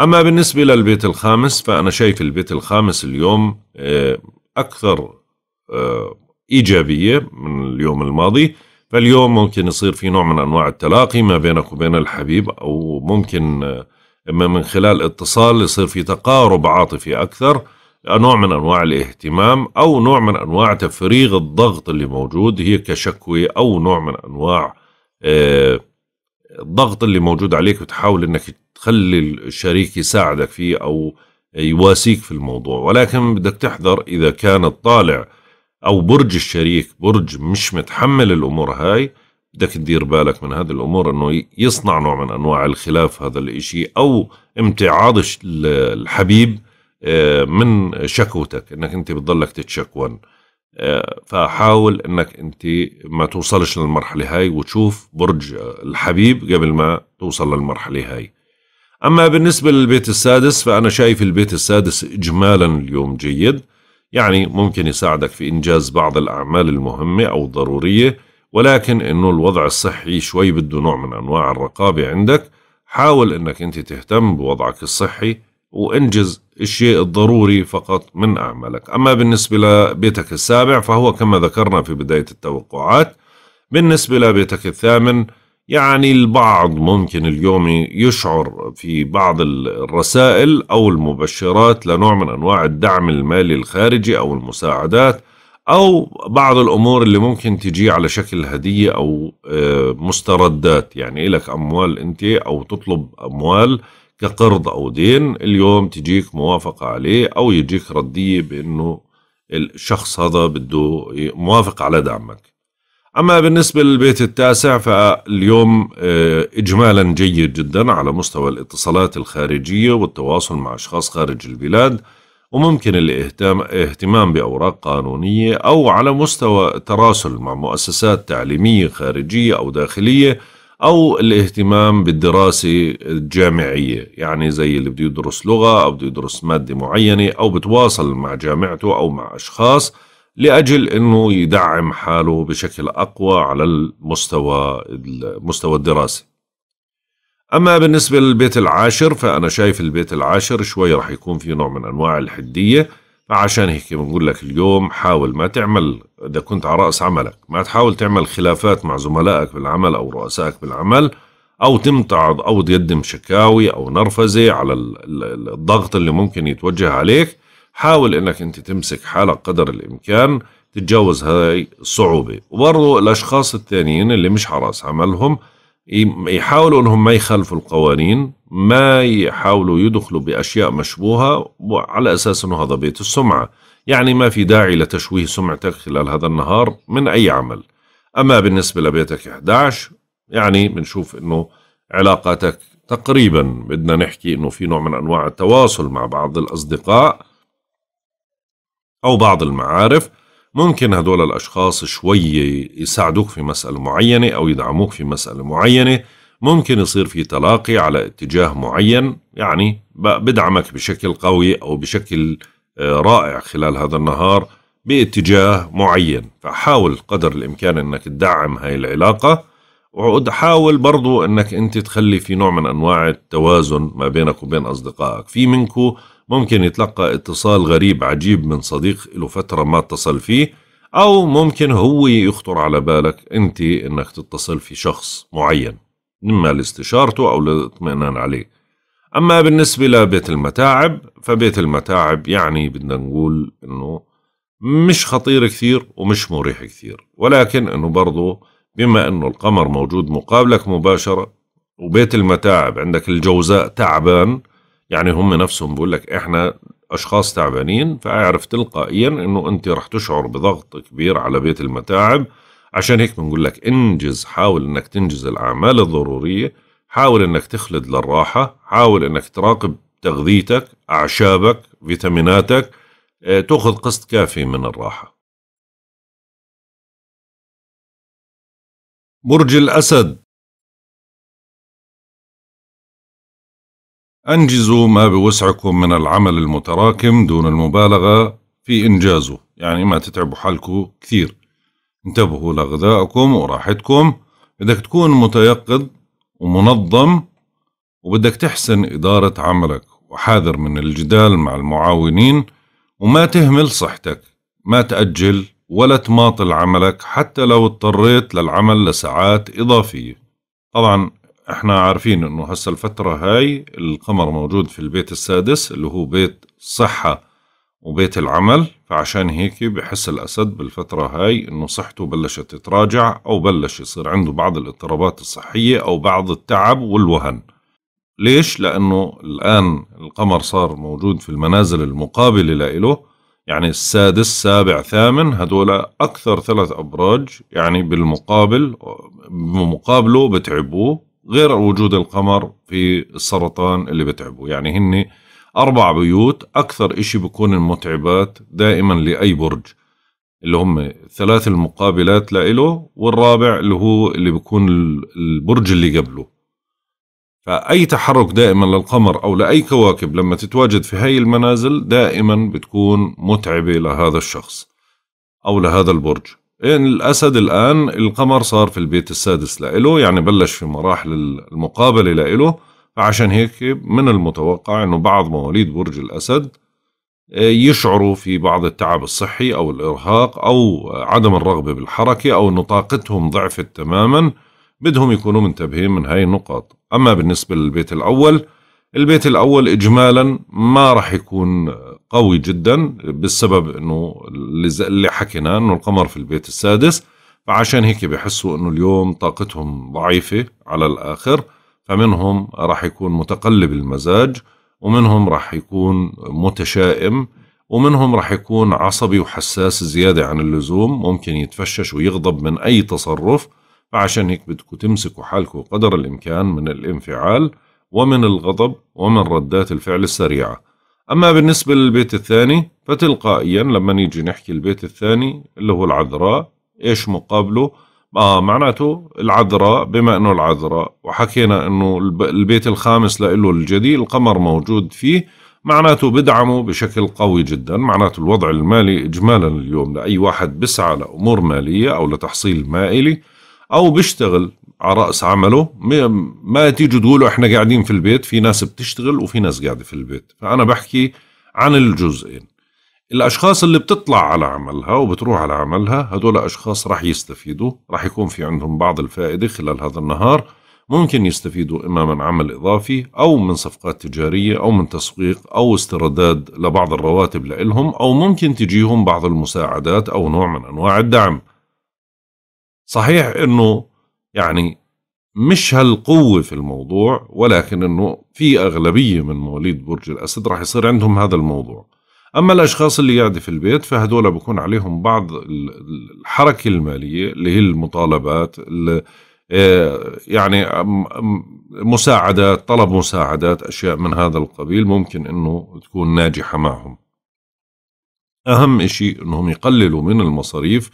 أما بالنسبة للبيت الخامس فأنا شايف البيت الخامس اليوم آه، أكثر آه، إيجابية من اليوم الماضي فاليوم ممكن يصير في نوع من أنواع التلاقي ما بينك وبين الحبيب أو ممكن آه، إما من خلال اتصال يصير في تقارب عاطفي أكثر نوع من أنواع الاهتمام أو نوع من أنواع تفريغ الضغط اللي موجود هي كشكوى أو نوع من أنواع آه، الضغط اللي موجود عليك وتحاول أنك تخلي الشريك يساعدك فيه أو يواسيك في الموضوع ولكن بدك تحذر إذا كان الطالع او برج الشريك برج مش متحمل الامور هاي بدك تدير بالك من هذه الامور انه يصنع نوع من انواع الخلاف هذا الاشي او امتعاض الحبيب آه، من شكوتك انك انت بتضلك تتشكون آه، فحاول انك انت ما توصلش للمرحله هاي وتشوف برج الحبيب قبل ما توصل للمرحله هاي اما بالنسبه للبيت السادس فانا شايف البيت السادس اجمالا اليوم جيد يعني ممكن يساعدك في إنجاز بعض الأعمال المهمة أو الضرورية ولكن إنه الوضع الصحي شوي بده نوع من أنواع الرقابة عندك حاول إنك أنت تهتم بوضعك الصحي وانجز الشيء الضروري فقط من أعمالك أما بالنسبة لبيتك السابع فهو كما ذكرنا في بداية التوقعات بالنسبة لبيتك الثامن يعني البعض ممكن اليوم يشعر في بعض الرسائل او المبشرات لنوع من انواع الدعم المالي الخارجي او المساعدات او بعض الامور اللي ممكن تجي على شكل هديه او آه، مستردات يعني لك اموال انت او تطلب اموال كقرض او دين اليوم تجيك موافقه عليه او يجيك رديه بانه الشخص هذا بده موافق على دعمك أما بالنسبة للبيت التاسع فاليوم آه، إجمالا جيد جدا على مستوى الاتصالات الخارجية والتواصل مع أشخاص خارج البلاد وممكن الاهتمام بأوراق قانونية أو على مستوى التراسل مع مؤسسات تعليمية خارجية أو داخلية أو الاهتمام بالدراسة الجامعية يعني زي اللي بده يدرس لغة أو بده يدرس مادة معينة أو بتواصل مع جامعته أو مع أشخاص لاجل انه يدعم حاله بشكل اقوى على المستوى المستوى الدراسي. اما بالنسبه للبيت العاشر فانا شايف البيت العاشر شوي راح يكون في نوع من انواع الحديه فعشان هيك بنقول لك اليوم حاول ما تعمل اذا كنت على راس عملك ما تحاول تعمل خلافات مع زملائك بالعمل او رؤسائك بالعمل او تمتعض او تقدم شكاوي او نرفزه على الضغط اللي ممكن يتوجه عليك حاول انك انت تمسك حالك قدر الامكان تتجاوز هاي الصعوبة وبرضو الاشخاص الثانيين اللي مش حراس عملهم يحاولوا انهم ما يخالفوا القوانين ما يحاولوا يدخلوا باشياء مشبوهة على اساس انه هذا بيت السمعة يعني ما في داعي لتشويه سمعتك خلال هذا النهار من اي عمل اما بالنسبة لبيتك 11 يعني بنشوف انه علاقاتك تقريبا بدنا نحكي انه في نوع من انواع التواصل مع بعض الاصدقاء أو بعض المعارف ممكن هدول الأشخاص شوي يساعدوك في مسألة معينة أو يدعموك في مسألة معينة ممكن يصير في تلاقي على اتجاه معين يعني بدعمك بشكل قوي أو بشكل آه، رائع خلال هذا النهار باتجاه معين فحاول قدر الإمكان أنك تدعم هاي العلاقة وحاول برضو أنك أنت تخلي في نوع من أنواع التوازن ما بينك وبين أصدقائك في منكو ممكن يتلقى اتصال غريب عجيب من صديق له فترة ما اتصل فيه أو ممكن هو يخطر على بالك أنت أنك تتصل في شخص معين إما لاستشارته أو للاطمئنان عليه أما بالنسبة لبيت المتاعب فبيت المتاعب يعني بدنا نقول أنه مش خطير كثير ومش مريح كثير ولكن أنه برضه بما أنه القمر موجود مقابلك مباشرة وبيت المتاعب عندك الجوزاء تعبان يعني هم نفسهم بيقول لك احنا اشخاص تعبانين فاعرف تلقائيا انه انت رح تشعر بضغط كبير على بيت المتاعب عشان هيك بنقول لك انجز حاول انك تنجز الاعمال الضروريه حاول انك تخلد للراحه حاول انك تراقب تغذيتك اعشابك فيتاميناتك اه تاخذ قسط كافي من الراحه برج الأسد أنجزوا ما بوسعكم من العمل المتراكم دون المبالغة في إنجازه يعني ما تتعبوا حالكم كثير انتبهوا لغذائكم وراحتكم بدك تكون متيقظ ومنظم وبدك تحسن إدارة عملك وحاذر من الجدال مع المعاونين وما تهمل صحتك ما تأجل ولا تماطل عملك حتى لو اضطريت للعمل لساعات إضافية طبعا احنا عارفين انه هسه الفترة هاي القمر موجود في البيت السادس اللي هو بيت صحة وبيت العمل فعشان هيك بحس الأسد بالفترة هاي إنه صحته بلشت تتراجع أو بلش يصير عنده بعض الاضطرابات الصحية أو بعض التعب والوهن ليش؟ لأنه الآن القمر صار موجود في المنازل المقابلة لإله يعني السادس سابع ثامن هدول أكثر ثلاث أبراج يعني بالمقابل بمقابله بتعبوه غير وجود القمر في السرطان اللي بتعبه يعني هن أربع بيوت أكثر إشي بكون المتعبات دائما لأي برج اللي هم الثلاث المقابلات لإله والرابع اللي هو اللي بكون البرج اللي قبله فأي تحرك دائما للقمر أو لأي كواكب لما تتواجد في هاي المنازل دائما بتكون متعبة لهذا الشخص أو لهذا البرج الأسد الآن القمر صار في البيت السادس لإله يعني بلش في مراحل المقابلة لإله فعشان هيك من المتوقع أنه بعض مواليد برج الأسد آه، يشعروا في بعض التعب الصحي أو الإرهاق أو عدم الرغبة بالحركة أو أن طاقتهم ضعفت تماما بدهم يكونوا منتبهين من هاي النقاط أما بالنسبة للبيت الأول البيت الأول إجمالا ما راح يكون قوي جدا بالسبب أنه اللي حكينا أنه القمر في البيت السادس فعشان هيك بحسوا أنه اليوم طاقتهم ضعيفة على الآخر فمنهم راح يكون متقلب المزاج ومنهم راح يكون متشائم ومنهم راح يكون عصبي وحساس زيادة عن اللزوم ممكن يتفشش ويغضب من أي تصرف فعشان هيك بدكم تمسكوا حالكم قدر الإمكان من الانفعال ومن الغضب ومن ردات الفعل السريعة أما بالنسبة للبيت الثاني فتلقائيا لما نيجي نحكي البيت الثاني اللي هو العذراء إيش مقابله آه معناته العذراء بما أنه العذراء وحكينا أنه البيت الخامس له الجدي القمر موجود فيه معناته بدعمه بشكل قوي جدا معناته الوضع المالي إجمالا اليوم لأي واحد بسعى لأمور مالية أو لتحصيل مائلي أو بيشتغل على رأس عمله ما تيجوا تقولوا احنا قاعدين في البيت في ناس بتشتغل وفي ناس قاعدة في البيت فأنا بحكي عن الجزئين الأشخاص اللي بتطلع على عملها وبتروح على عملها هدول أشخاص راح يستفيدوا راح يكون في عندهم بعض الفائدة خلال هذا النهار ممكن يستفيدوا إما من عمل إضافي أو من صفقات تجارية أو من تسويق أو استرداد لبعض الرواتب لهم أو ممكن تجيهم بعض المساعدات أو نوع من أنواع الدعم صحيح إنه يعني مش هالقوة في الموضوع ولكن انه في اغلبية من مواليد برج الاسد راح يصير عندهم هذا الموضوع اما الاشخاص اللي قاعدة في البيت فهدول بكون عليهم بعض الحركة المالية اللي هي المطالبات اللي آه، يعني مساعدات طلب مساعدات اشياء من هذا القبيل ممكن انه تكون ناجحة معهم اهم شيء انهم يقللوا من المصاريف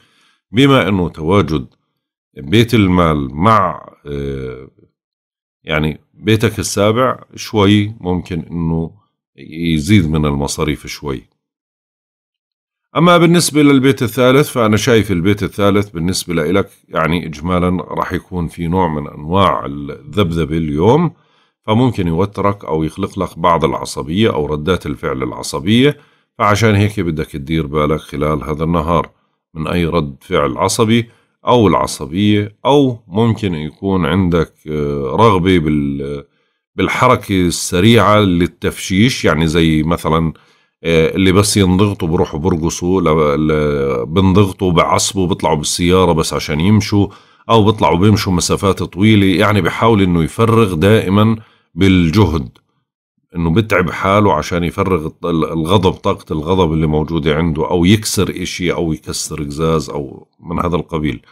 بما انه تواجد بيت المال مع آه، يعني بيتك السابع شوي ممكن انه يزيد من المصاريف شوي اما بالنسبه للبيت الثالث فانا شايف البيت الثالث بالنسبه لك يعني اجمالا راح يكون في نوع من انواع الذبذبه اليوم فممكن يوترك او يخلق لك بعض العصبيه او ردات الفعل العصبيه فعشان هيك بدك تدير بالك خلال هذا النهار من اي رد فعل عصبي أو العصبية أو ممكن يكون عندك آه، رغبة بالحركة السريعة للتفشيش يعني زي مثلا آه، اللي بس ينضغطوا بروحوا برقصوا بنضغطوا بعصبوا بيطلعوا بالسيارة بس عشان يمشوا أو بيطلعوا بيمشوا مسافات طويلة يعني بحاول إنه يفرغ دائما بالجهد انه بتعب حاله عشان يفرغ الغضب طاقة الغضب اللي موجودة عنده او يكسر اشي او يكسر قزاز او من هذا القبيل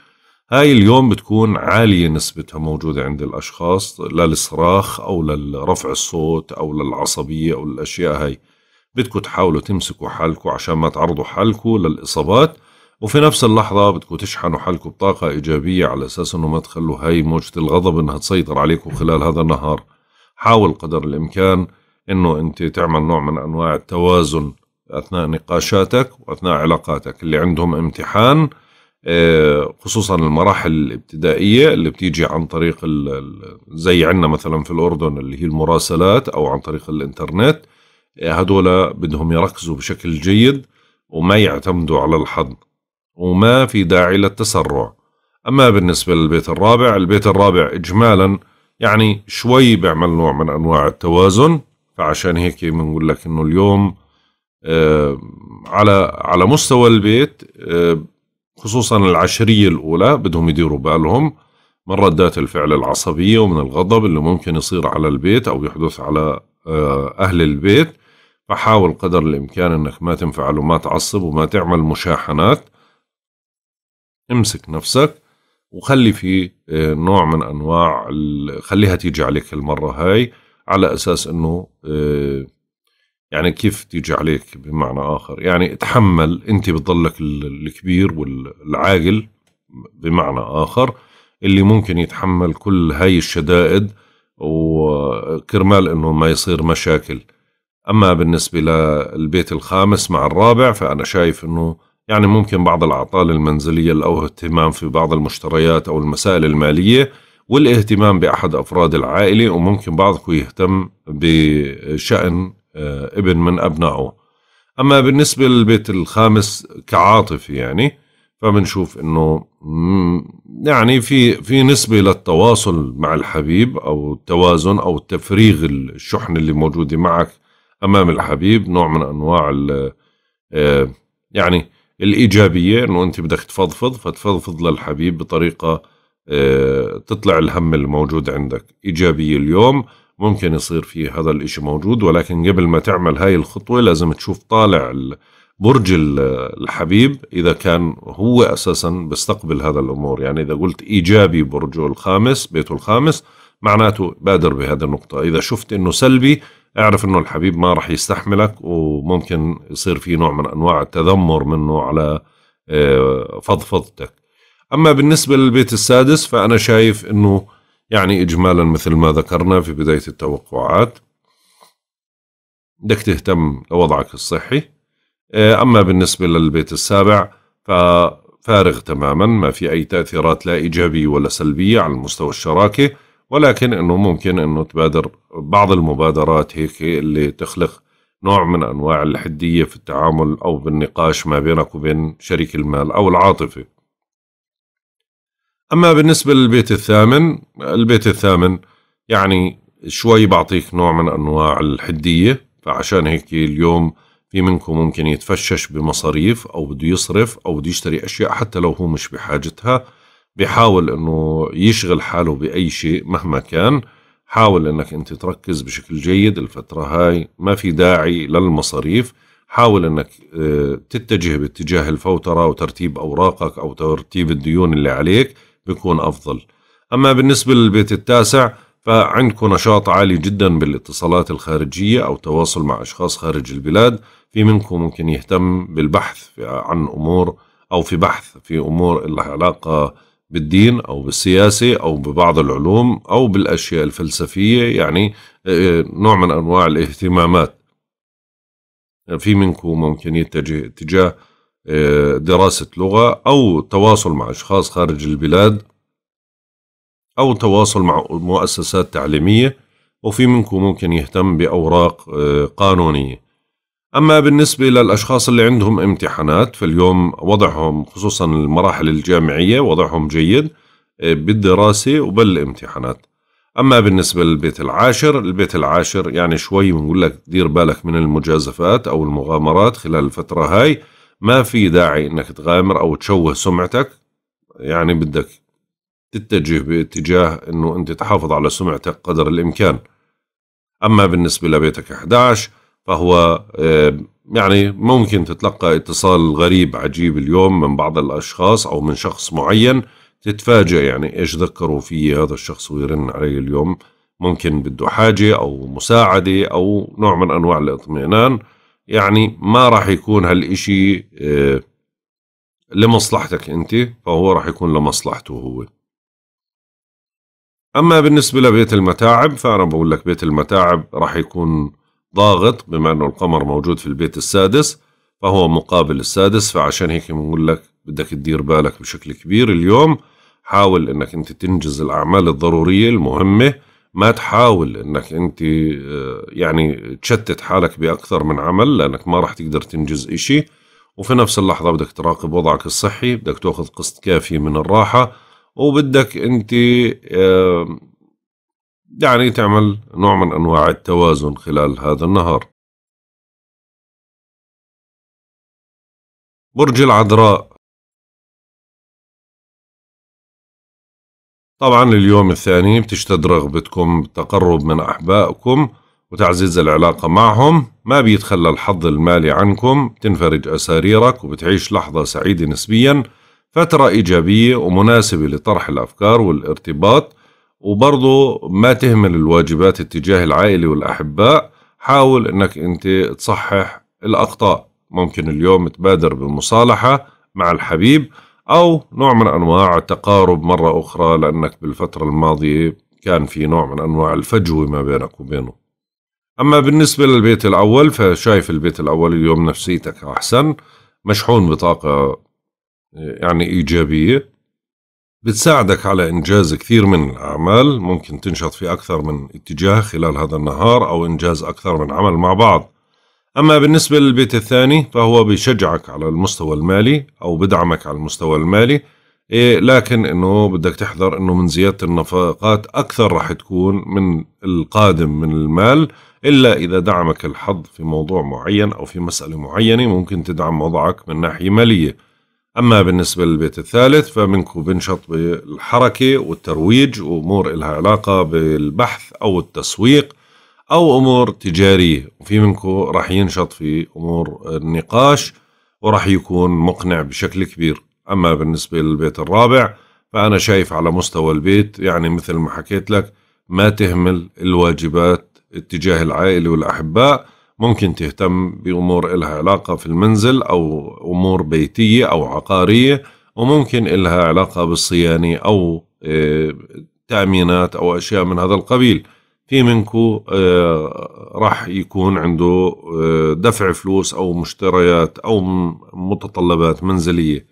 هاي اليوم بتكون عالية نسبتها موجودة عند الأشخاص للصراخ أو للرفع الصوت أو للعصبية أو الأشياء هاي بدكم تحاولوا تمسكوا حالكم عشان ما تعرضوا حالكم للإصابات وفي نفس اللحظة بدكم تشحنوا حالكم بطاقة إيجابية على أساس أنه ما تخلوا هاي موجة الغضب أنها تسيطر عليكم خلال هذا النهار حاول قدر الإمكان أنه أنت تعمل نوع من أنواع التوازن أثناء نقاشاتك وأثناء علاقاتك اللي عندهم امتحان آه، خصوصا المراحل الابتدائية اللي بتيجي عن طريق زي عندنا مثلا في الأردن اللي هي المراسلات أو عن طريق الإنترنت آه، هدول بدهم يركزوا بشكل جيد وما يعتمدوا على الحظ وما في داعي للتسرع أما بالنسبة للبيت الرابع البيت الرابع إجمالا يعني شوي بيعمل نوع من أنواع التوازن فعشان هيك بنقول لك إنه اليوم آه، على على مستوى البيت خصوصا العشرية الأولى بدهم يديروا بالهم من ردات الفعل العصبية ومن الغضب اللي ممكن يصير على البيت أو يحدث على آه، أهل البيت فحاول قدر الإمكان أنك ما تنفعل وما تعصب وما تعمل مشاحنات امسك نفسك وخلي في آه، نوع من أنواع خليها تيجي عليك المرة هاي على أساس أنه آه، يعني كيف تيجي عليك بمعنى اخر يعني تحمل انت بتضلك الكبير والعاقل بمعنى اخر اللي ممكن يتحمل كل هاي الشدائد وكرمال انه ما يصير مشاكل اما بالنسبه للبيت الخامس مع الرابع فانا شايف انه يعني ممكن بعض الاعطال المنزليه او اهتمام في بعض المشتريات او المسائل الماليه والاهتمام باحد افراد العائله وممكن بعضكم يهتم بشان آه، ابن من أبنائه أما بالنسبة للبيت الخامس كعاطفي يعني فبنشوف إنه يعني في في نسبة للتواصل مع الحبيب أو التوازن أو التفريغ الشحن اللي موجودة معك أمام الحبيب نوع من أنواع آه، يعني الإيجابية إنه أنت بدك تفضفض فتفضفض للحبيب بطريقة آه، تطلع الهم الموجود عندك إيجابية اليوم ممكن يصير في هذا الإشي موجود ولكن قبل ما تعمل هاي الخطوة لازم تشوف طالع برج الحبيب إذا كان هو أساسا بيستقبل هذا الأمور يعني إذا قلت إيجابي برجه الخامس بيته الخامس معناته بادر بهذه النقطة إذا شفت أنه سلبي اعرف أنه الحبيب ما راح يستحملك وممكن يصير في نوع من أنواع التذمر منه على آه، فضفضتك أما بالنسبة للبيت السادس فأنا شايف أنه يعني إجمالا مثل ما ذكرنا في بداية التوقعات بدك تهتم لوضعك الصحي آه، أما بالنسبة للبيت السابع ففارغ تماما ما في أي تأثيرات لا إيجابية ولا سلبية على مستوى الشراكة ولكن أنه ممكن أنه تبادر بعض المبادرات هيك اللي تخلق نوع من أنواع الحدية في التعامل أو بالنقاش ما بينك وبين شريك المال أو العاطفة أما بالنسبة للبيت الثامن البيت الثامن يعني شوي بعطيك نوع من أنواع الحدية فعشان هيك اليوم في منكم ممكن يتفشش بمصاريف أو بده يصرف أو بده يشتري أشياء حتى لو هو مش بحاجتها بحاول أنه يشغل حاله بأي شيء مهما كان حاول أنك أنت تركز بشكل جيد الفترة هاي ما في داعي للمصاريف حاول انك آه، تتجه باتجاه الفوتره وترتيب اوراقك او ترتيب الديون اللي عليك بيكون أفضل أما بالنسبة للبيت التاسع فعندكم نشاط عالي جدا بالاتصالات الخارجية أو تواصل مع أشخاص خارج البلاد في منكم ممكن يهتم بالبحث عن أمور أو في بحث في أمور لها علاقة بالدين أو بالسياسة أو ببعض العلوم أو بالأشياء الفلسفية يعني آه، آه، نوع من أنواع الاهتمامات في منكم ممكن يتجه اتجاه آه، دراسة لغة أو تواصل مع أشخاص خارج البلاد أو تواصل مع مؤسسات تعليمية وفي منكم ممكن يهتم بأوراق آه، قانونية أما بالنسبة للأشخاص اللي عندهم امتحانات فاليوم وضعهم خصوصا المراحل الجامعية وضعهم جيد آه، بالدراسة وبالامتحانات أما بالنسبة للبيت العاشر البيت العاشر يعني شوي بنقول لك دير بالك من المجازفات أو المغامرات خلال الفترة هاي ما في داعي انك تغامر او تشوه سمعتك يعني بدك تتجه باتجاه انه انت تحافظ على سمعتك قدر الامكان اما بالنسبه لبيتك 11 فهو آه، يعني ممكن تتلقى اتصال غريب عجيب اليوم من بعض الاشخاص او من شخص معين تتفاجئ يعني ايش ذكروا في هذا الشخص ويرن علي اليوم ممكن بده حاجه او مساعده او نوع من انواع الاطمئنان يعني ما راح يكون هالإشي آه، لمصلحتك أنت فهو راح يكون لمصلحته هو أما بالنسبة لبيت المتاعب فأنا بقول لك بيت المتاعب راح يكون ضاغط بما أنه القمر موجود في البيت السادس فهو مقابل السادس فعشان هيك بنقول لك بدك تدير بالك بشكل كبير اليوم حاول أنك أنت تنجز الأعمال الضرورية المهمة ما تحاول انك انت آه، يعني تشتت حالك باكثر من عمل لانك ما راح تقدر تنجز إشي وفي نفس اللحظه بدك تراقب وضعك الصحي بدك تاخذ قسط كافي من الراحه وبدك انت آه، يعني تعمل نوع من انواع التوازن خلال هذا النهار برج العذراء طبعا اليوم الثاني بتشتد رغبتكم بالتقرب من أحبائكم وتعزيز العلاقة معهم ما بيتخلى الحظ المالي عنكم تنفرج أساريرك وبتعيش لحظة سعيدة نسبيا فترة إيجابية ومناسبة لطرح الأفكار والارتباط وبرضه ما تهمل الواجبات اتجاه العائلة والأحباء حاول أنك أنت تصحح الأخطاء ممكن اليوم تبادر بمصالحة مع الحبيب أو نوع من أنواع التقارب مرة أخرى لأنك بالفترة الماضية كان في نوع من أنواع الفجوة ما بينك وبينه أما بالنسبة للبيت الأول فشايف البيت الأول اليوم نفسيتك أحسن مشحون بطاقة يعني إيجابية بتساعدك على إنجاز كثير من الأعمال ممكن تنشط في أكثر من اتجاه خلال هذا النهار أو إنجاز أكثر من عمل مع بعض أما بالنسبة للبيت الثاني فهو بيشجعك على المستوى المالي أو بدعمك على المستوى المالي إيه لكن انه بدك تحذر انه من زياده النفقات اكثر راح تكون من القادم من المال الا اذا دعمك الحظ في موضوع معين او في مساله معينه ممكن تدعم وضعك من ناحيه ماليه. اما بالنسبه للبيت الثالث فمنكم بنشط بالحركه والترويج وامور إلها علاقه بالبحث او التسويق او امور تجاريه وفي منكم راح ينشط في امور النقاش وراح يكون مقنع بشكل كبير اما بالنسبه للبيت الرابع فانا شايف على مستوى البيت يعني مثل ما حكيت لك ما تهمل الواجبات اتجاه العائله والاحباء ممكن تهتم بامور إلها علاقه في المنزل او امور بيتيه او عقاريه وممكن إلها علاقه بالصيانه او آه، تامينات او اشياء من هذا القبيل في منكو آه، راح يكون عنده آه، دفع فلوس أو مشتريات أو متطلبات منزلية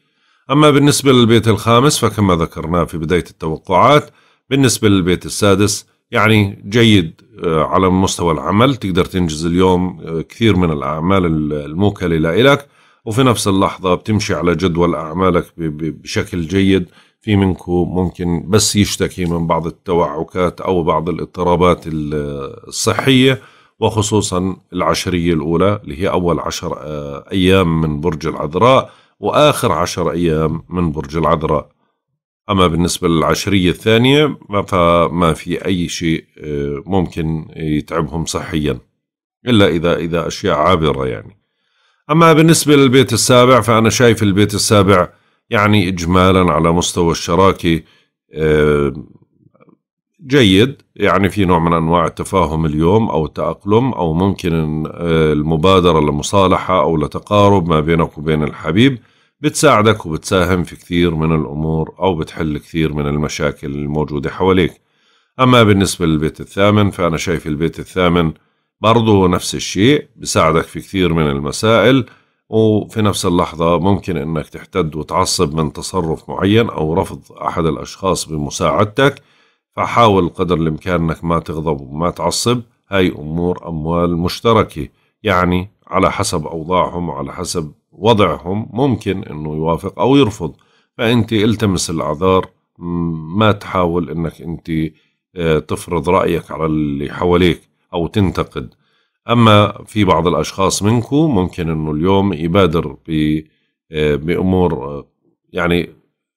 أما بالنسبة للبيت الخامس فكما ذكرنا في بداية التوقعات بالنسبة للبيت السادس يعني جيد آه، على مستوى العمل تقدر تنجز اليوم كثير من الأعمال الموكلة لإلك وفي نفس اللحظة بتمشي على جدول أعمالك بشكل جيد في منكم ممكن بس يشتكي من بعض التوعكات أو بعض الاضطرابات الصحية وخصوصا العشرية الأولى اللي هي أول عشر آه، أيام من برج العذراء وآخر عشر أيام من برج العذراء أما بالنسبة للعشرية الثانية فما في أي شيء آه، ممكن يتعبهم صحيا إلا إذا إذا أشياء عابرة يعني أما بالنسبة للبيت السابع فأنا شايف البيت السابع يعني إجمالا على مستوى الشراكة آه، جيد يعني في نوع من أنواع التفاهم اليوم أو التأقلم أو ممكن آه، المبادرة لمصالحة أو لتقارب ما بينك وبين الحبيب بتساعدك وبتساهم في كثير من الأمور أو بتحل كثير من المشاكل الموجودة حواليك أما بالنسبة للبيت الثامن فأنا شايف البيت الثامن برضه نفس الشيء بساعدك في كثير من المسائل وفي نفس اللحظة ممكن أنك تحتد وتعصب من تصرف معين أو رفض أحد الأشخاص بمساعدتك فحاول قدر الإمكان أنك ما تغضب وما تعصب هاي أمور أموال مشتركة يعني على حسب أوضاعهم وعلى حسب وضعهم ممكن أنه يوافق أو يرفض فأنت التمس الأعذار ما تحاول أنك أنت آه، تفرض رأيك على اللي حواليك أو تنتقد أما في بعض الأشخاص منكم ممكن أنه اليوم يبادر آه، بأمور آه، يعني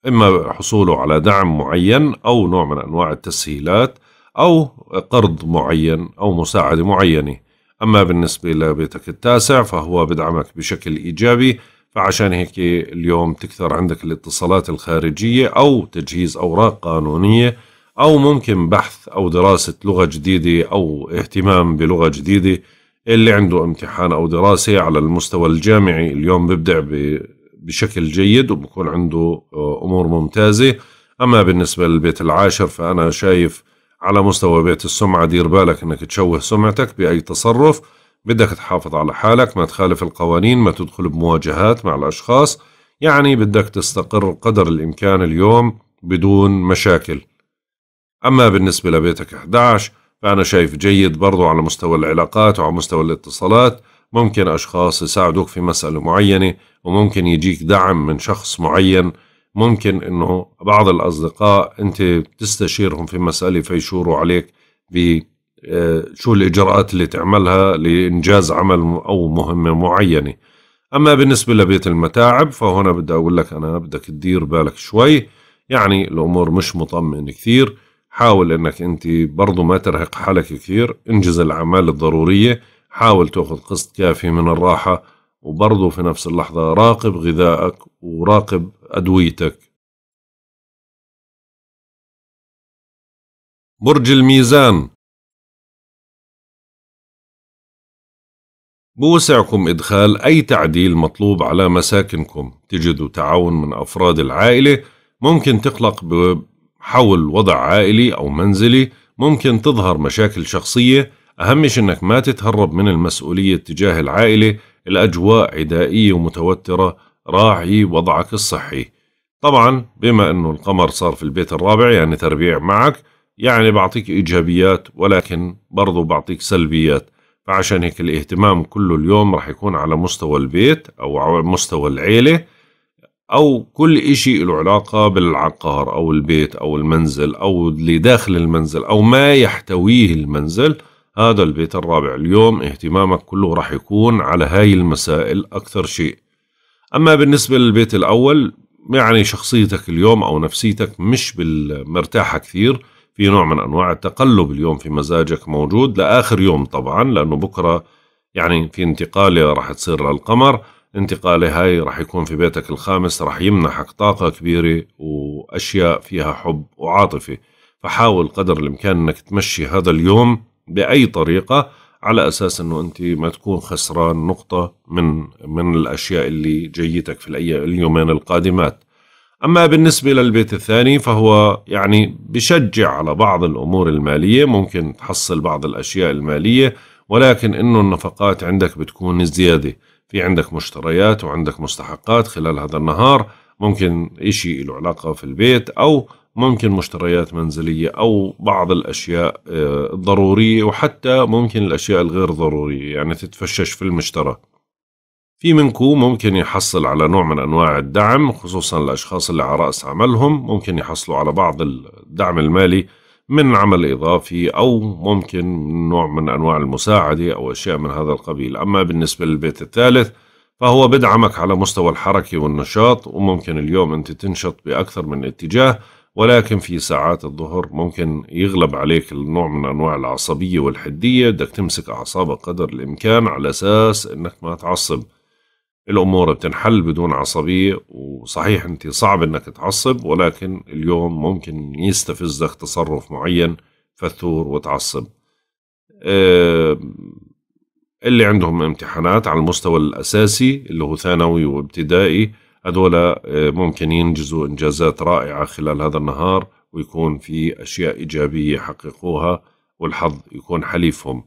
إما حصوله على دعم معين أو نوع من أنواع التسهيلات أو قرض معين أو مساعدة معينة أما بالنسبة لبيتك التاسع فهو بدعمك بشكل إيجابي فعشان هيك اليوم تكثر عندك الاتصالات الخارجية أو تجهيز أوراق قانونية أو ممكن بحث أو دراسة لغة جديدة أو اهتمام بلغة جديدة اللي عنده امتحان أو دراسة على المستوى الجامعي اليوم ببدع بشكل جيد وبكون عنده آه، أمور ممتازة أما بالنسبة للبيت العاشر فأنا شايف على مستوى بيت السمعة دير بالك أنك تشوه سمعتك بأي تصرف بدك تحافظ على حالك ما تخالف القوانين ما تدخل بمواجهات مع الأشخاص يعني بدك تستقر قدر الإمكان اليوم بدون مشاكل أما بالنسبة لبيتك 11 فأنا شايف جيد برضو على مستوى العلاقات وعلى مستوى الاتصالات ممكن أشخاص يساعدوك في مسألة معينة وممكن يجيك دعم من شخص معين ممكن أنه بعض الأصدقاء أنت تستشيرهم في مسألة فيشوروا عليك ب آه، شو الإجراءات اللي تعملها لإنجاز عمل أو مهمة معينة أما بالنسبة لبيت المتاعب فهنا بدي أقول لك أنا بدك تدير بالك شوي يعني الأمور مش مطمئن كثير حاول انك انت برضو ما ترهق حالك كثير انجز الاعمال الضرورية حاول تاخذ قسط كافي من الراحة وبرضو في نفس اللحظة راقب غذائك وراقب أدويتك برج الميزان بوسعكم إدخال أي تعديل مطلوب على مساكنكم تجدوا تعاون من أفراد العائلة ممكن تقلق حول وضع عائلي أو منزلي ممكن تظهر مشاكل شخصية أهمش أنك ما تتهرب من المسؤولية تجاه العائلة الأجواء عدائية ومتوترة راعي وضعك الصحي طبعا بما أنه القمر صار في البيت الرابع يعني تربيع معك يعني بعطيك إيجابيات ولكن برضو بعطيك سلبيات فعشان هيك الاهتمام كله اليوم رح يكون على مستوى البيت أو على مستوى العيلة أو كل إشي له علاقة بالعقار أو البيت أو المنزل أو اللي داخل المنزل أو ما يحتويه المنزل هذا البيت الرابع اليوم اهتمامك كله راح يكون على هاي المسائل أكثر شيء أما بالنسبة للبيت الأول يعني شخصيتك اليوم أو نفسيتك مش مرتاحة كثير في نوع من أنواع التقلب اليوم في مزاجك موجود لآخر يوم طبعا لأنه بكرة يعني في انتقالة راح تصير للقمر انتقاله هاي رح يكون في بيتك الخامس رح يمنحك طاقة كبيرة وأشياء فيها حب وعاطفة فحاول قدر الإمكان أنك تمشي هذا اليوم بأي طريقة على أساس أنه أنت ما تكون خسران نقطة من من الأشياء اللي جيتك في اليومين القادمات أما بالنسبة للبيت الثاني فهو يعني بشجع على بعض الأمور المالية ممكن تحصل بعض الأشياء المالية ولكن أنه النفقات عندك بتكون زيادة في عندك مشتريات وعندك مستحقات خلال هذا النهار ممكن إشي له علاقة في البيت أو ممكن مشتريات منزلية أو بعض الأشياء الضرورية آه، وحتى ممكن الأشياء الغير ضرورية يعني تتفشش في المشترى في منكم ممكن يحصل على نوع من أنواع الدعم خصوصا الأشخاص اللي على رأس عملهم ممكن يحصلوا على بعض الدعم المالي من عمل إضافي أو ممكن نوع من أنواع المساعدة أو أشياء من هذا القبيل أما بالنسبة للبيت الثالث فهو بدعمك على مستوى الحركة والنشاط وممكن اليوم أنت تنشط بأكثر من اتجاه ولكن في ساعات الظهر ممكن يغلب عليك النوع من أنواع العصبية والحدية بدك تمسك أعصابك قدر الإمكان على أساس أنك ما تعصب الأمور بتنحل بدون عصبية وصحيح أنت صعب أنك تعصب ولكن اليوم ممكن يستفزك تصرف معين فثور وتعصب آه، اللي عندهم امتحانات على المستوى الأساسي اللي هو ثانوي وابتدائي هذول آه، ممكن ينجزوا إنجازات رائعة خلال هذا النهار ويكون في أشياء إيجابية حققوها والحظ يكون حليفهم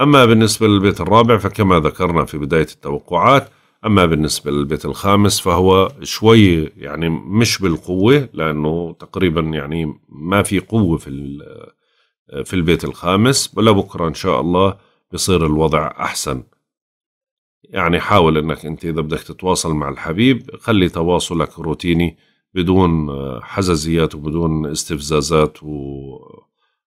أما بالنسبة للبيت الرابع فكما ذكرنا في بداية التوقعات أما بالنسبة للبيت الخامس فهو شوي يعني مش بالقوة لأنه تقريبا يعني ما في قوة في في البيت الخامس ولا بكرة إن شاء الله بصير الوضع أحسن يعني حاول أنك أنت إذا بدك تتواصل مع الحبيب خلي تواصلك روتيني بدون حززيات وبدون استفزازات و...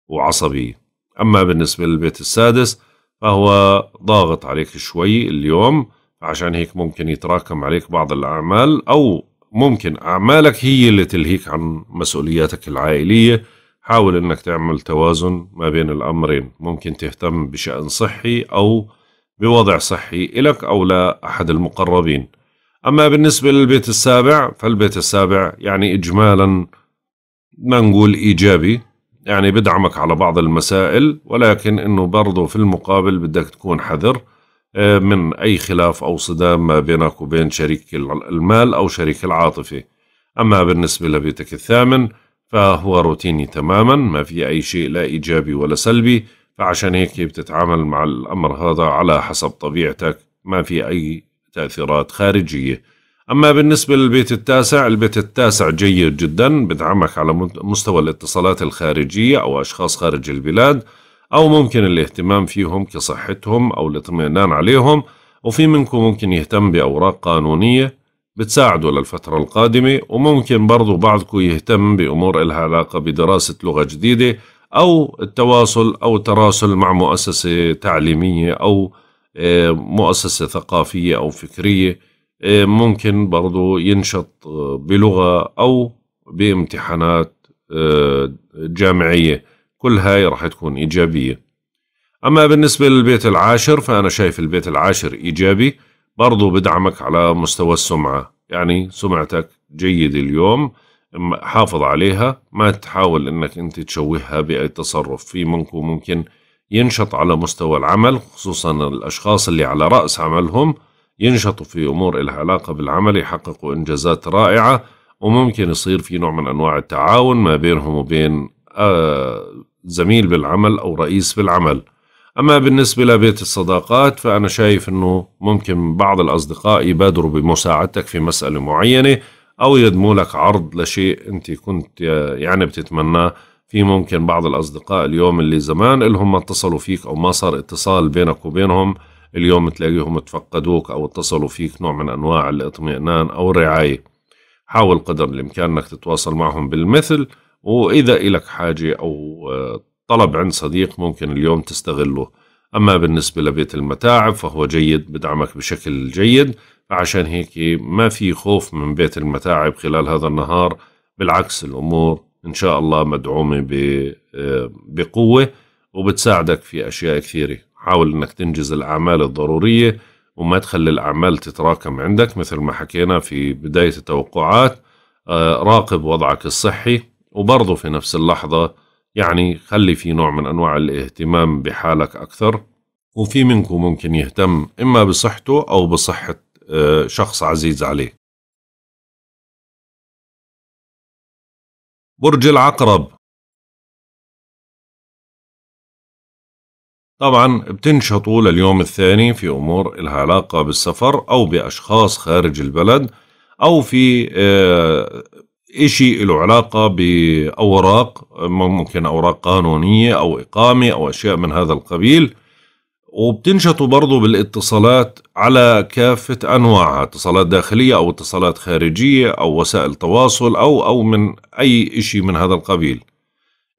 وعصبية أما بالنسبة للبيت السادس فهو ضاغط عليك شوي اليوم عشان هيك ممكن يتراكم عليك بعض الأعمال أو ممكن أعمالك هي اللي تلهيك عن مسؤولياتك العائلية حاول أنك تعمل توازن ما بين الأمرين ممكن تهتم بشأن صحي أو بوضع صحي إلك أو لأحد المقربين أما بالنسبة للبيت السابع فالبيت السابع يعني إجمالا ما نقول إيجابي يعني بدعمك على بعض المسائل ولكن انه برضه في المقابل بدك تكون حذر آه، من اي خلاف او صدام ما بينك وبين شريك المال او شريك العاطفه اما بالنسبه لبيتك الثامن فهو روتيني تماما ما في اي شيء لا ايجابي ولا سلبي فعشان هيك بتتعامل مع الامر هذا على حسب طبيعتك ما في اي تاثيرات خارجيه أما بالنسبة للبيت التاسع البيت التاسع جيد جدا بدعمك على مستوى الاتصالات الخارجية أو أشخاص خارج البلاد أو ممكن الاهتمام فيهم كصحتهم أو الاطمئنان عليهم وفي منكم ممكن يهتم بأوراق قانونية بتساعده للفترة القادمة وممكن برضو بعضكم يهتم بأمور إلها علاقة بدراسة لغة جديدة أو التواصل أو التراسل مع مؤسسة تعليمية أو آه، مؤسسة ثقافية أو فكرية آه، ممكن برضو ينشط آه، بلغة أو بامتحانات آه، جامعية كل هاي راح تكون إيجابية أما بالنسبة للبيت العاشر فأنا شايف البيت العاشر إيجابي برضو بدعمك على مستوى السمعة يعني سمعتك جيد اليوم حافظ عليها ما تحاول انك انت تشوهها باي تصرف في منكم ممكن ينشط على مستوى العمل خصوصا الاشخاص اللي على راس عملهم ينشطوا في أمور إلها علاقة بالعمل يحققوا إنجازات رائعة وممكن يصير في نوع من أنواع التعاون ما بينهم وبين آه، زميل بالعمل أو رئيس بالعمل أما بالنسبة لبيت الصداقات فأنا شايف أنه ممكن بعض الأصدقاء يبادروا بمساعدتك في مسألة معينة أو يدموا لك عرض لشيء أنت كنت آه، يعني بتتمناه في ممكن بعض الأصدقاء اليوم اللي زمان لهم ما اتصلوا فيك أو ما صار اتصال بينك وبينهم اليوم تلاقيهم تفقدوك أو اتصلوا فيك نوع من أنواع الاطمئنان أو الرعاية حاول قدر الإمكان أنك تتواصل معهم بالمثل وإذا إلك حاجة أو آه، طلب عند صديق ممكن اليوم تستغله أما بالنسبة لبيت المتاعب فهو جيد بدعمك بشكل جيد عشان هيك ما في خوف من بيت المتاعب خلال هذا النهار بالعكس الأمور إن شاء الله مدعومة آه، بقوة وبتساعدك في أشياء كثيرة حاول انك تنجز الاعمال الضروريه وما تخلي الاعمال تتراكم عندك مثل ما حكينا في بدايه التوقعات آه، راقب وضعك الصحي وبرضه في نفس اللحظه يعني خلي في نوع من انواع الاهتمام بحالك اكثر وفي منكم ممكن يهتم اما بصحته او بصحه آه، شخص عزيز عليه برج العقرب طبعا بتنشطوا لليوم الثاني في أمور لها علاقة بالسفر أو بأشخاص خارج البلد أو في آه، إشي له علاقة بأوراق ممكن أوراق قانونية أو إقامة أو أشياء من هذا القبيل وبتنشطوا برضو بالاتصالات على كافة أنواعها اتصالات داخلية أو اتصالات خارجية أو وسائل تواصل أو أو من أي إشي من هذا القبيل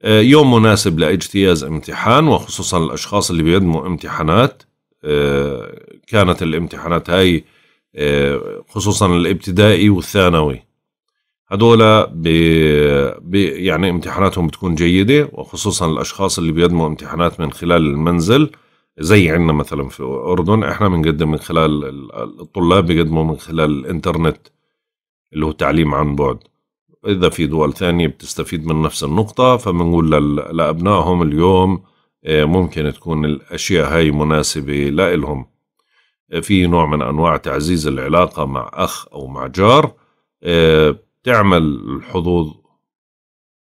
آه، يوم مناسب لاجتياز امتحان وخصوصا الأشخاص اللي بيقدموا امتحانات آه، كانت الامتحانات هاي آه، خصوصا الابتدائي والثانوي هدول يعني امتحاناتهم بتكون جيدة وخصوصا الأشخاص اللي بيقدموا امتحانات من خلال المنزل زي عندنا مثلا في الأردن احنا بنقدم من خلال الطلاب بيقدموا من خلال الانترنت اللي هو التعليم عن بعد إذا في دول تانية بتستفيد من نفس النقطة فبنقول لأبنائهم اليوم آه، ممكن تكون الأشياء هاي مناسبة لإلهم آه، في نوع من أنواع تعزيز العلاقة مع أخ أو مع جار آه، بتعمل الحظوظ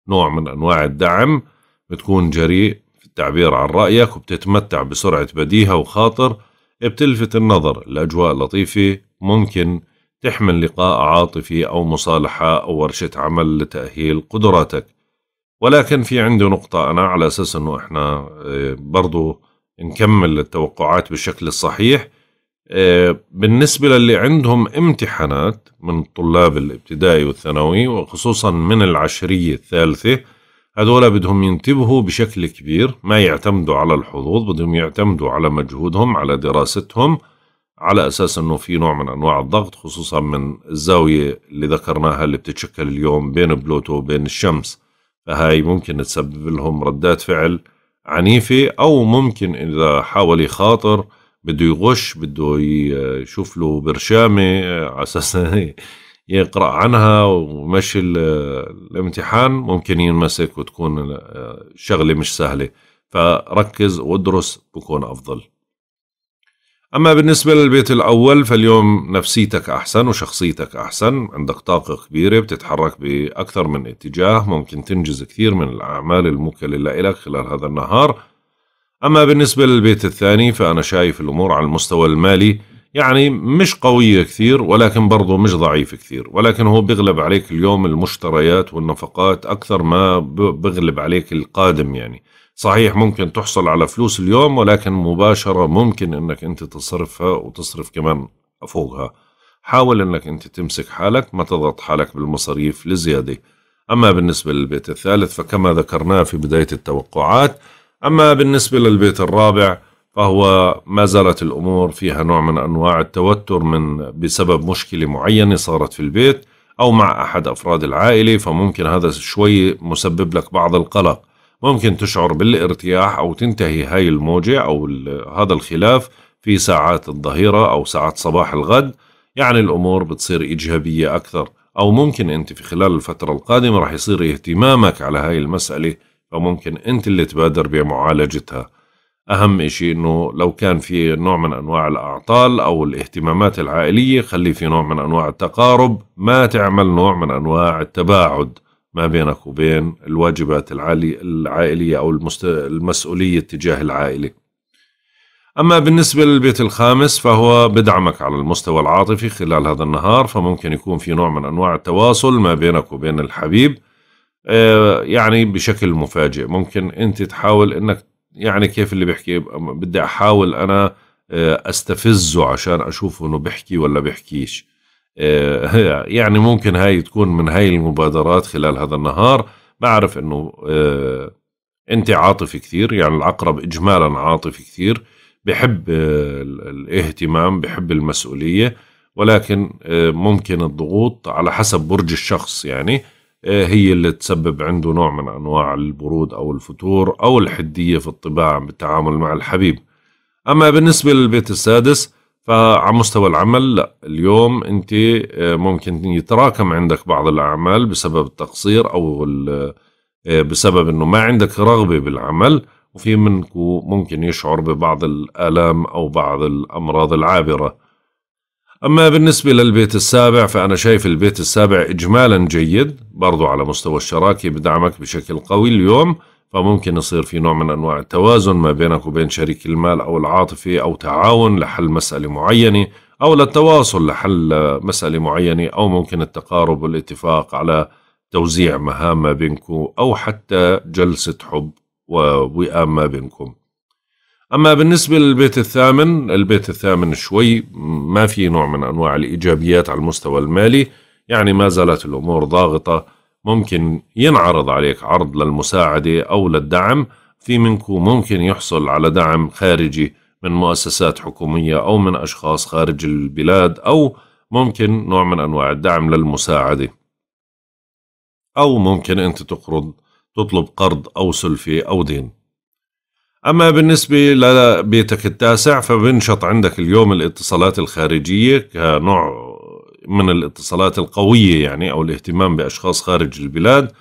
نوع من أنواع الدعم بتكون جريء في التعبير عن رأيك وبتتمتع بسرعة بديهة وخاطر بتلفت النظر الأجواء لطيفة ممكن تحمل لقاء عاطفي أو مصالحة أو ورشة عمل لتأهيل قدراتك ولكن في عندي نقطة أنا على أساس أنه إحنا آه، برضو نكمل التوقعات بالشكل الصحيح آه، بالنسبة للي عندهم امتحانات من طلاب الابتدائي والثانوي وخصوصا من العشرية الثالثة هذول بدهم ينتبهوا بشكل كبير ما يعتمدوا على الحظوظ بدهم يعتمدوا على مجهودهم على دراستهم على اساس انه في نوع من انواع الضغط خصوصا من الزاويه اللي ذكرناها اللي بتتشكل اليوم بين بلوتو وبين الشمس فهاي ممكن تسبب لهم ردات فعل عنيفه او ممكن اذا حاول يخاطر بده يغش بده يشوف له برشامه على اساس يقرا عنها ومشي الامتحان ممكن ينمسك وتكون شغله مش سهله فركز وادرس بكون افضل أما بالنسبة للبيت الأول فاليوم نفسيتك أحسن وشخصيتك أحسن عندك طاقة كبيرة بتتحرك بأكثر من اتجاه ممكن تنجز كثير من الأعمال الموكلة لك خلال هذا النهار أما بالنسبة للبيت الثاني فأنا شايف الأمور على المستوى المالي يعني مش قوية كثير ولكن برضو مش ضعيف كثير ولكن هو بيغلب عليك اليوم المشتريات والنفقات أكثر ما بيغلب عليك القادم يعني صحيح ممكن تحصل على فلوس اليوم ولكن مباشرة ممكن انك انت تصرفها وتصرف كمان فوقها حاول انك انت تمسك حالك ما تضغط حالك بالمصاريف لزيادة اما بالنسبة للبيت الثالث فكما ذكرناه في بداية التوقعات اما بالنسبة للبيت الرابع فهو ما زالت الامور فيها نوع من انواع التوتر من بسبب مشكلة معينة صارت في البيت او مع احد افراد العائلة فممكن هذا شوي مسبب لك بعض القلق ممكن تشعر بالارتياح أو تنتهي هاي الموجة أو هذا الخلاف في ساعات الظهيرة أو ساعات صباح الغد يعني الأمور بتصير إيجابية أكثر أو ممكن أنت في خلال الفترة القادمة رح يصير اهتمامك على هاي المسألة فممكن أنت اللي تبادر بمعالجتها أهم إشي أنه لو كان في نوع من أنواع الأعطال أو الاهتمامات العائلية خلي في نوع من أنواع التقارب ما تعمل نوع من أنواع التباعد ما بينك وبين الواجبات العالي العائلية أو المست... المسؤولية تجاه العائلة أما بالنسبة للبيت الخامس فهو بدعمك على المستوى العاطفي خلال هذا النهار فممكن يكون في نوع من أنواع التواصل ما بينك وبين الحبيب آه، يعني بشكل مفاجئ ممكن أنت تحاول أنك يعني كيف اللي بحكي بدي أحاول أنا آه، استفزه عشان أشوفه أنه بيحكي ولا بيحكيش آه، يعني ممكن هاي تكون من هاي المبادرات خلال هذا النهار بعرف انه آه، انت عاطفي كثير يعني العقرب اجمالا عاطفي كثير بحب آه، الاهتمام بحب المسؤوليه ولكن ممكن الضغوط على حسب برج الشخص يعني هي اللي تسبب عنده نوع من انواع البرود او الفتور او الحديه في الطباع بالتعامل مع الحبيب اما بالنسبه للبيت السادس فعلى مستوى العمل لا اليوم انت آه، ممكن يتراكم عندك بعض الاعمال بسبب التقصير او آه، بسبب انه ما عندك رغبه بالعمل وفي منك ممكن يشعر ببعض الالام او بعض الامراض العابره اما بالنسبه للبيت السابع فانا شايف البيت السابع اجمالا جيد برضو على مستوى الشراكه بدعمك بشكل قوي اليوم فممكن يصير في نوع من أنواع التوازن ما بينك وبين شريك المال أو العاطفة أو تعاون لحل مسألة معينة أو للتواصل لحل مسألة معينة أو ممكن التقارب والاتفاق على توزيع مهام ما بينكم أو حتى جلسة حب ووئام ما بينكم أما بالنسبة للبيت الثامن البيت الثامن شوي ما في نوع من أنواع الإيجابيات على المستوى المالي يعني ما زالت الأمور ضاغطة ممكن ينعرض عليك عرض للمساعدة أو للدعم في منكم ممكن يحصل على دعم خارجي من مؤسسات حكومية أو من أشخاص خارج البلاد أو ممكن نوع من أنواع الدعم للمساعدة أو ممكن أنت تقرض تطلب قرض أو سلفة أو دين أما بالنسبة لبيتك التاسع فبنشط عندك اليوم الاتصالات الخارجية كنوع من الاتصالات القوية يعني أو الاهتمام بأشخاص خارج البلاد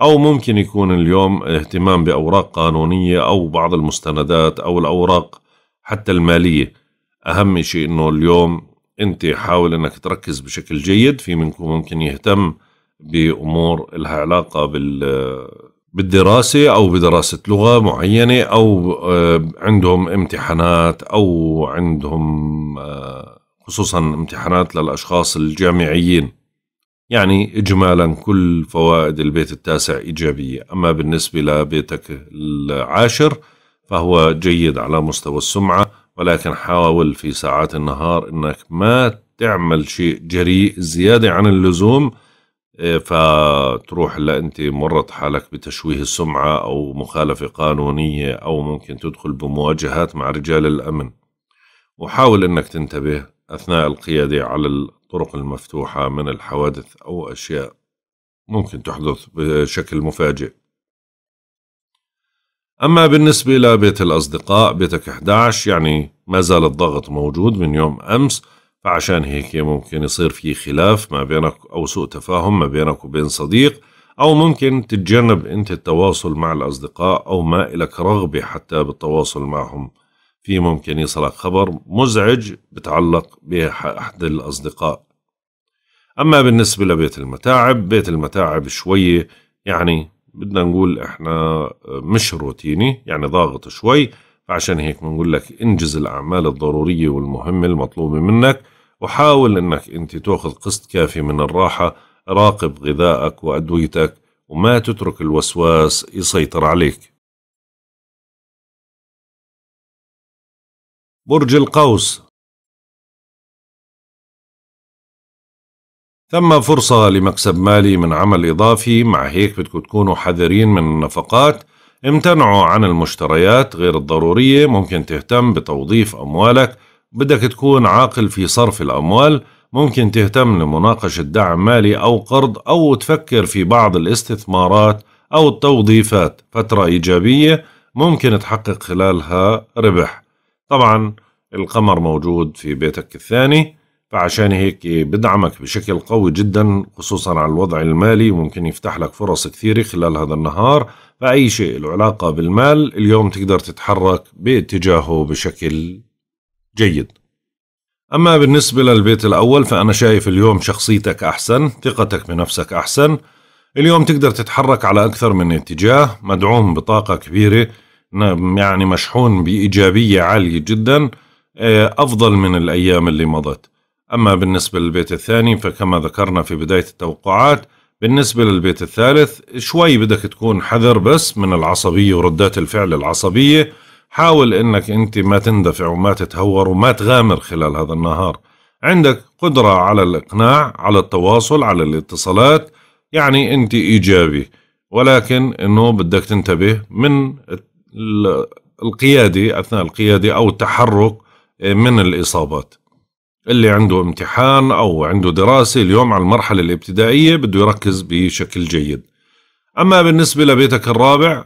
أو ممكن يكون اليوم اهتمام بأوراق قانونية أو بعض المستندات أو الأوراق حتى المالية أهم شيء أنه اليوم أنت حاول أنك تركز بشكل جيد في منكم ممكن يهتم بأمور لها علاقة بال بالدراسة أو بدراسة لغة معينة أو آه، عندهم امتحانات أو عندهم آه، خصوصا امتحانات للأشخاص الجامعيين يعني إجمالا كل فوائد البيت التاسع إيجابية أما بالنسبة لبيتك العاشر فهو جيد على مستوى السمعة ولكن حاول في ساعات النهار أنك ما تعمل شيء جريء زيادة عن اللزوم فتروح لا انت مرت حالك بتشويه السمعه او مخالفه قانونيه او ممكن تدخل بمواجهات مع رجال الامن وحاول انك تنتبه أثناء القيادة على الطرق المفتوحة من الحوادث أو أشياء ممكن تحدث بشكل مفاجئ أما بالنسبة لبيت الأصدقاء بيتك 11 يعني ما زال الضغط موجود من يوم أمس فعشان هيك ممكن يصير في خلاف ما بينك أو سوء تفاهم ما بينك وبين صديق أو ممكن تتجنب أنت التواصل مع الأصدقاء أو ما إلك رغبة حتى بالتواصل معهم في ممكن يصلك خبر مزعج بتعلق بأحد الأصدقاء أما بالنسبة لبيت المتاعب بيت المتاعب شوية يعني بدنا نقول إحنا مش روتيني يعني ضاغط شوي فعشان هيك بنقول لك انجز الأعمال الضرورية والمهمة المطلوبة منك وحاول إنك أنت تأخذ قسط كافي من الراحة راقب غذائك وأدويتك وما تترك الوسواس يسيطر عليك برج القوس ثم فرصة لمكسب مالي من عمل إضافي مع هيك بدكم تكونوا حذرين من النفقات امتنعوا عن المشتريات غير الضرورية ممكن تهتم بتوظيف أموالك بدك تكون عاقل في صرف الأموال ممكن تهتم لمناقشة دعم مالي أو قرض أو تفكر في بعض الاستثمارات أو التوظيفات فترة إيجابية ممكن تحقق خلالها ربح طبعا القمر موجود في بيتك الثاني فعشان هيك بدعمك بشكل قوي جدا خصوصا على الوضع المالي ممكن يفتح لك فرص كثيرة خلال هذا النهار فأي شيء له علاقة بالمال اليوم تقدر تتحرك باتجاهه بشكل جيد أما بالنسبة للبيت الأول فأنا شايف اليوم شخصيتك أحسن ثقتك بنفسك أحسن اليوم تقدر تتحرك على أكثر من اتجاه مدعوم بطاقة كبيرة يعني مشحون بإيجابية عالية جدا آه، أفضل من الأيام اللي مضت أما بالنسبة للبيت الثاني فكما ذكرنا في بداية التوقعات بالنسبة للبيت الثالث شوي بدك تكون حذر بس من العصبية وردات الفعل العصبية حاول انك انت ما تندفع وما تتهور وما تغامر خلال هذا النهار عندك قدرة على الإقناع على التواصل على الاتصالات يعني أنت إيجابي ولكن أنه بدك تنتبه من القيادي أثناء القيادة أو التحرك آه، من الإصابات اللي عنده امتحان أو عنده دراسة اليوم على المرحلة الابتدائية بده يركز بشكل جيد أما بالنسبة لبيتك الرابع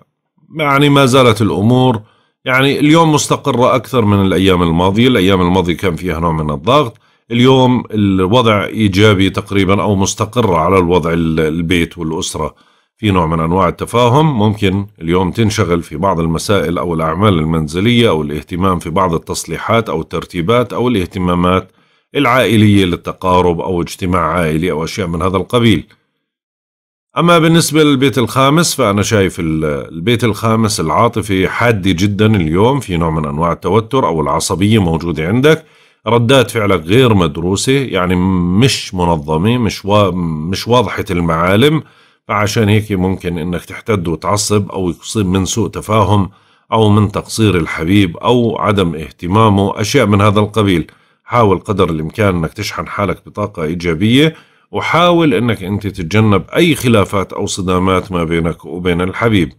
يعني ما زالت الأمور يعني اليوم مستقرة أكثر من الأيام الماضية الأيام الماضية كان فيها نوع من الضغط اليوم الوضع إيجابي تقريبا أو مستقرة على الوضع البيت والأسرة في نوع من أنواع التفاهم ممكن اليوم تنشغل في بعض المسائل أو الأعمال المنزلية أو الاهتمام في بعض التصليحات أو الترتيبات أو الاهتمامات العائلية للتقارب أو اجتماع عائلي أو أشياء من هذا القبيل أما بالنسبة للبيت الخامس فأنا شايف البيت الخامس العاطفي حادي جدا اليوم في نوع من أنواع التوتر أو العصبية موجودة عندك ردات فعلك غير مدروسة يعني مش منظمة مش, وا... مش واضحة المعالم فعشان هيك ممكن انك تحتد وتعصب او يصيب من سوء تفاهم او من تقصير الحبيب او عدم اهتمامه اشياء من هذا القبيل حاول قدر الامكان انك تشحن حالك بطاقه ايجابيه وحاول انك انت تتجنب اي خلافات او صدامات ما بينك وبين الحبيب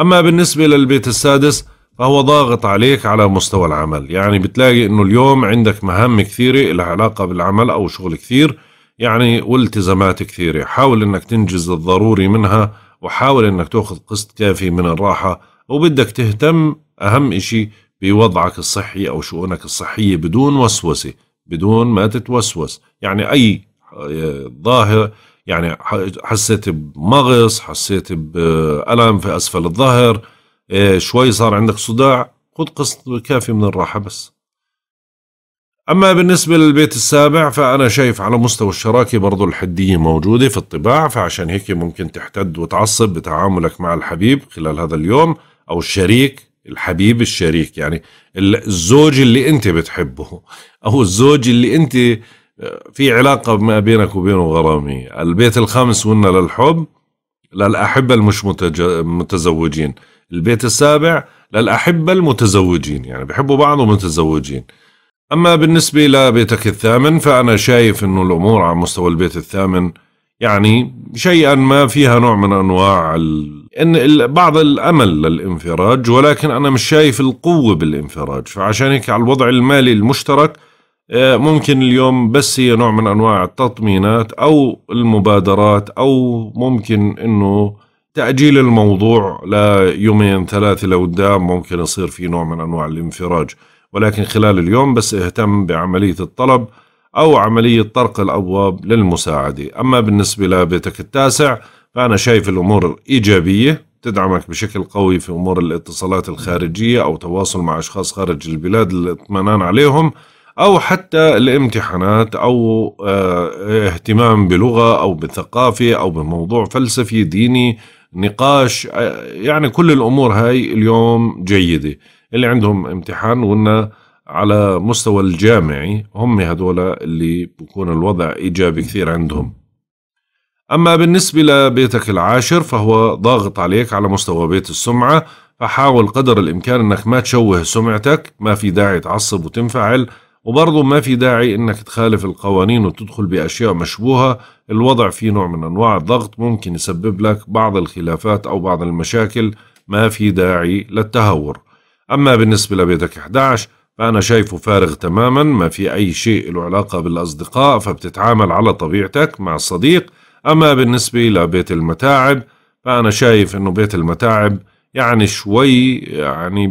اما بالنسبه للبيت السادس فهو ضاغط عليك على مستوى العمل يعني بتلاقي انه اليوم عندك مهام كثيره لها علاقه بالعمل او شغل كثير يعني والتزامات كثيرة حاول أنك تنجز الضروري منها وحاول أنك تأخذ قسط كافي من الراحة وبدك تهتم أهم إشي بوضعك الصحي أو شؤونك الصحية بدون وسوسة بدون ما تتوسوس يعني أي آه، ظاهر يعني حسيت بمغص حسيت بألم في أسفل الظهر إيه، شوي صار عندك صداع خذ قسط كافي من الراحة بس أما بالنسبة للبيت السابع فأنا شايف على مستوى الشراكة برضو الحدية موجودة في الطباع فعشان هيك ممكن تحتد وتعصب بتعاملك مع الحبيب خلال هذا اليوم أو الشريك الحبيب الشريك يعني الزوج اللي أنت بتحبه أو الزوج اللي أنت آه، في علاقة ما بينك وبينه غرامية البيت الخامس قلنا للحب للأحبة المش متزوجين البيت السابع للأحبة المتزوجين يعني بحبوا بعض ومتزوجين أما بالنسبة لبيتك الثامن فأنا شايف أنه الأمور على مستوى البيت الثامن يعني شيئا ما فيها نوع من أنواع ال... إن بعض الأمل للانفراج ولكن أنا مش شايف القوة بالانفراج فعشان هيك على الوضع المالي المشترك آه، ممكن اليوم بس هي نوع من أنواع التطمينات أو المبادرات أو ممكن أنه تأجيل الموضوع ليومين ثلاثة لقدام ممكن يصير في نوع من أنواع الانفراج ولكن خلال اليوم بس اهتم بعملية الطلب أو عملية طرق الأبواب للمساعدة أما بالنسبة لبيتك التاسع فأنا شايف الأمور إيجابية تدعمك بشكل قوي في أمور الاتصالات الخارجية أو تواصل مع أشخاص خارج البلاد للاطمئنان عليهم أو حتى الامتحانات أو آه، اهتمام بلغة أو بثقافة أو بموضوع فلسفي ديني نقاش آه، يعني كل الأمور هاي اليوم جيدة اللي عندهم امتحان وإنه على مستوى الجامعي هم هدول اللي بكون الوضع إيجابي كثير عندهم أما بالنسبة لبيتك العاشر فهو ضاغط عليك على مستوى بيت السمعة فحاول قدر الإمكان أنك ما تشوه سمعتك ما في داعي تعصب وتنفعل وبرضه ما في داعي أنك تخالف القوانين وتدخل بأشياء مشبوهة الوضع فيه نوع من أنواع الضغط ممكن يسبب لك بعض الخلافات أو بعض المشاكل ما في داعي للتهور أما بالنسبة لبيتك 11 فأنا شايفه فارغ تماما ما في أي شيء له علاقة بالأصدقاء فبتتعامل على طبيعتك مع الصديق أما بالنسبة لبيت المتاعب فأنا شايف أنه بيت المتاعب يعني شوي يعني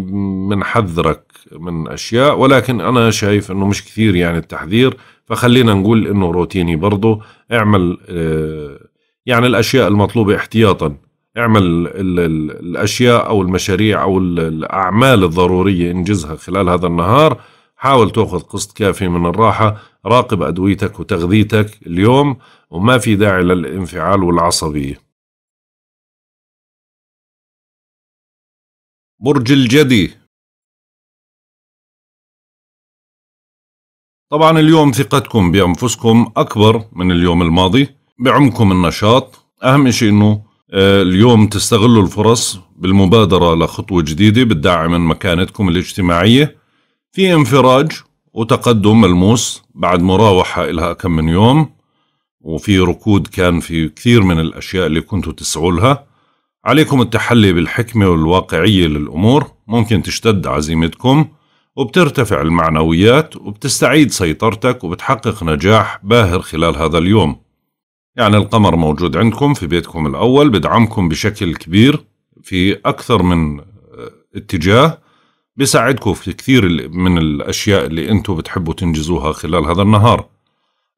بنحذرك من أشياء ولكن أنا شايف أنه مش كثير يعني التحذير فخلينا نقول أنه روتيني برضه اعمل آه، يعني الأشياء المطلوبة احتياطاً اعمل ال ال الاشياء او المشاريع او الاعمال الضروريه انجزها خلال هذا النهار حاول تاخذ قسط كافي من الراحه راقب ادويتك وتغذيتك اليوم وما في داعي للانفعال والعصبيه برج الجدي طبعا اليوم ثقتكم بانفسكم اكبر من اليوم الماضي بعمكم النشاط اهم شيء انه آه، اليوم تستغلوا الفرص بالمبادرة لخطوة جديدة بتدعم من مكانتكم الاجتماعية في انفراج وتقدم ملموس بعد مراوحة إلها كم من يوم وفي ركود كان في كثير من الأشياء اللي كنتوا تسعوا لها عليكم التحلي بالحكمة والواقعية للأمور ممكن تشتد عزيمتكم وبترتفع المعنويات وبتستعيد سيطرتك وبتحقق نجاح باهر خلال هذا اليوم يعني القمر موجود عندكم في بيتكم الأول بدعمكم بشكل كبير في أكثر من آه، اتجاه بيساعدكم في كثير من الأشياء اللي أنتم بتحبوا تنجزوها خلال هذا النهار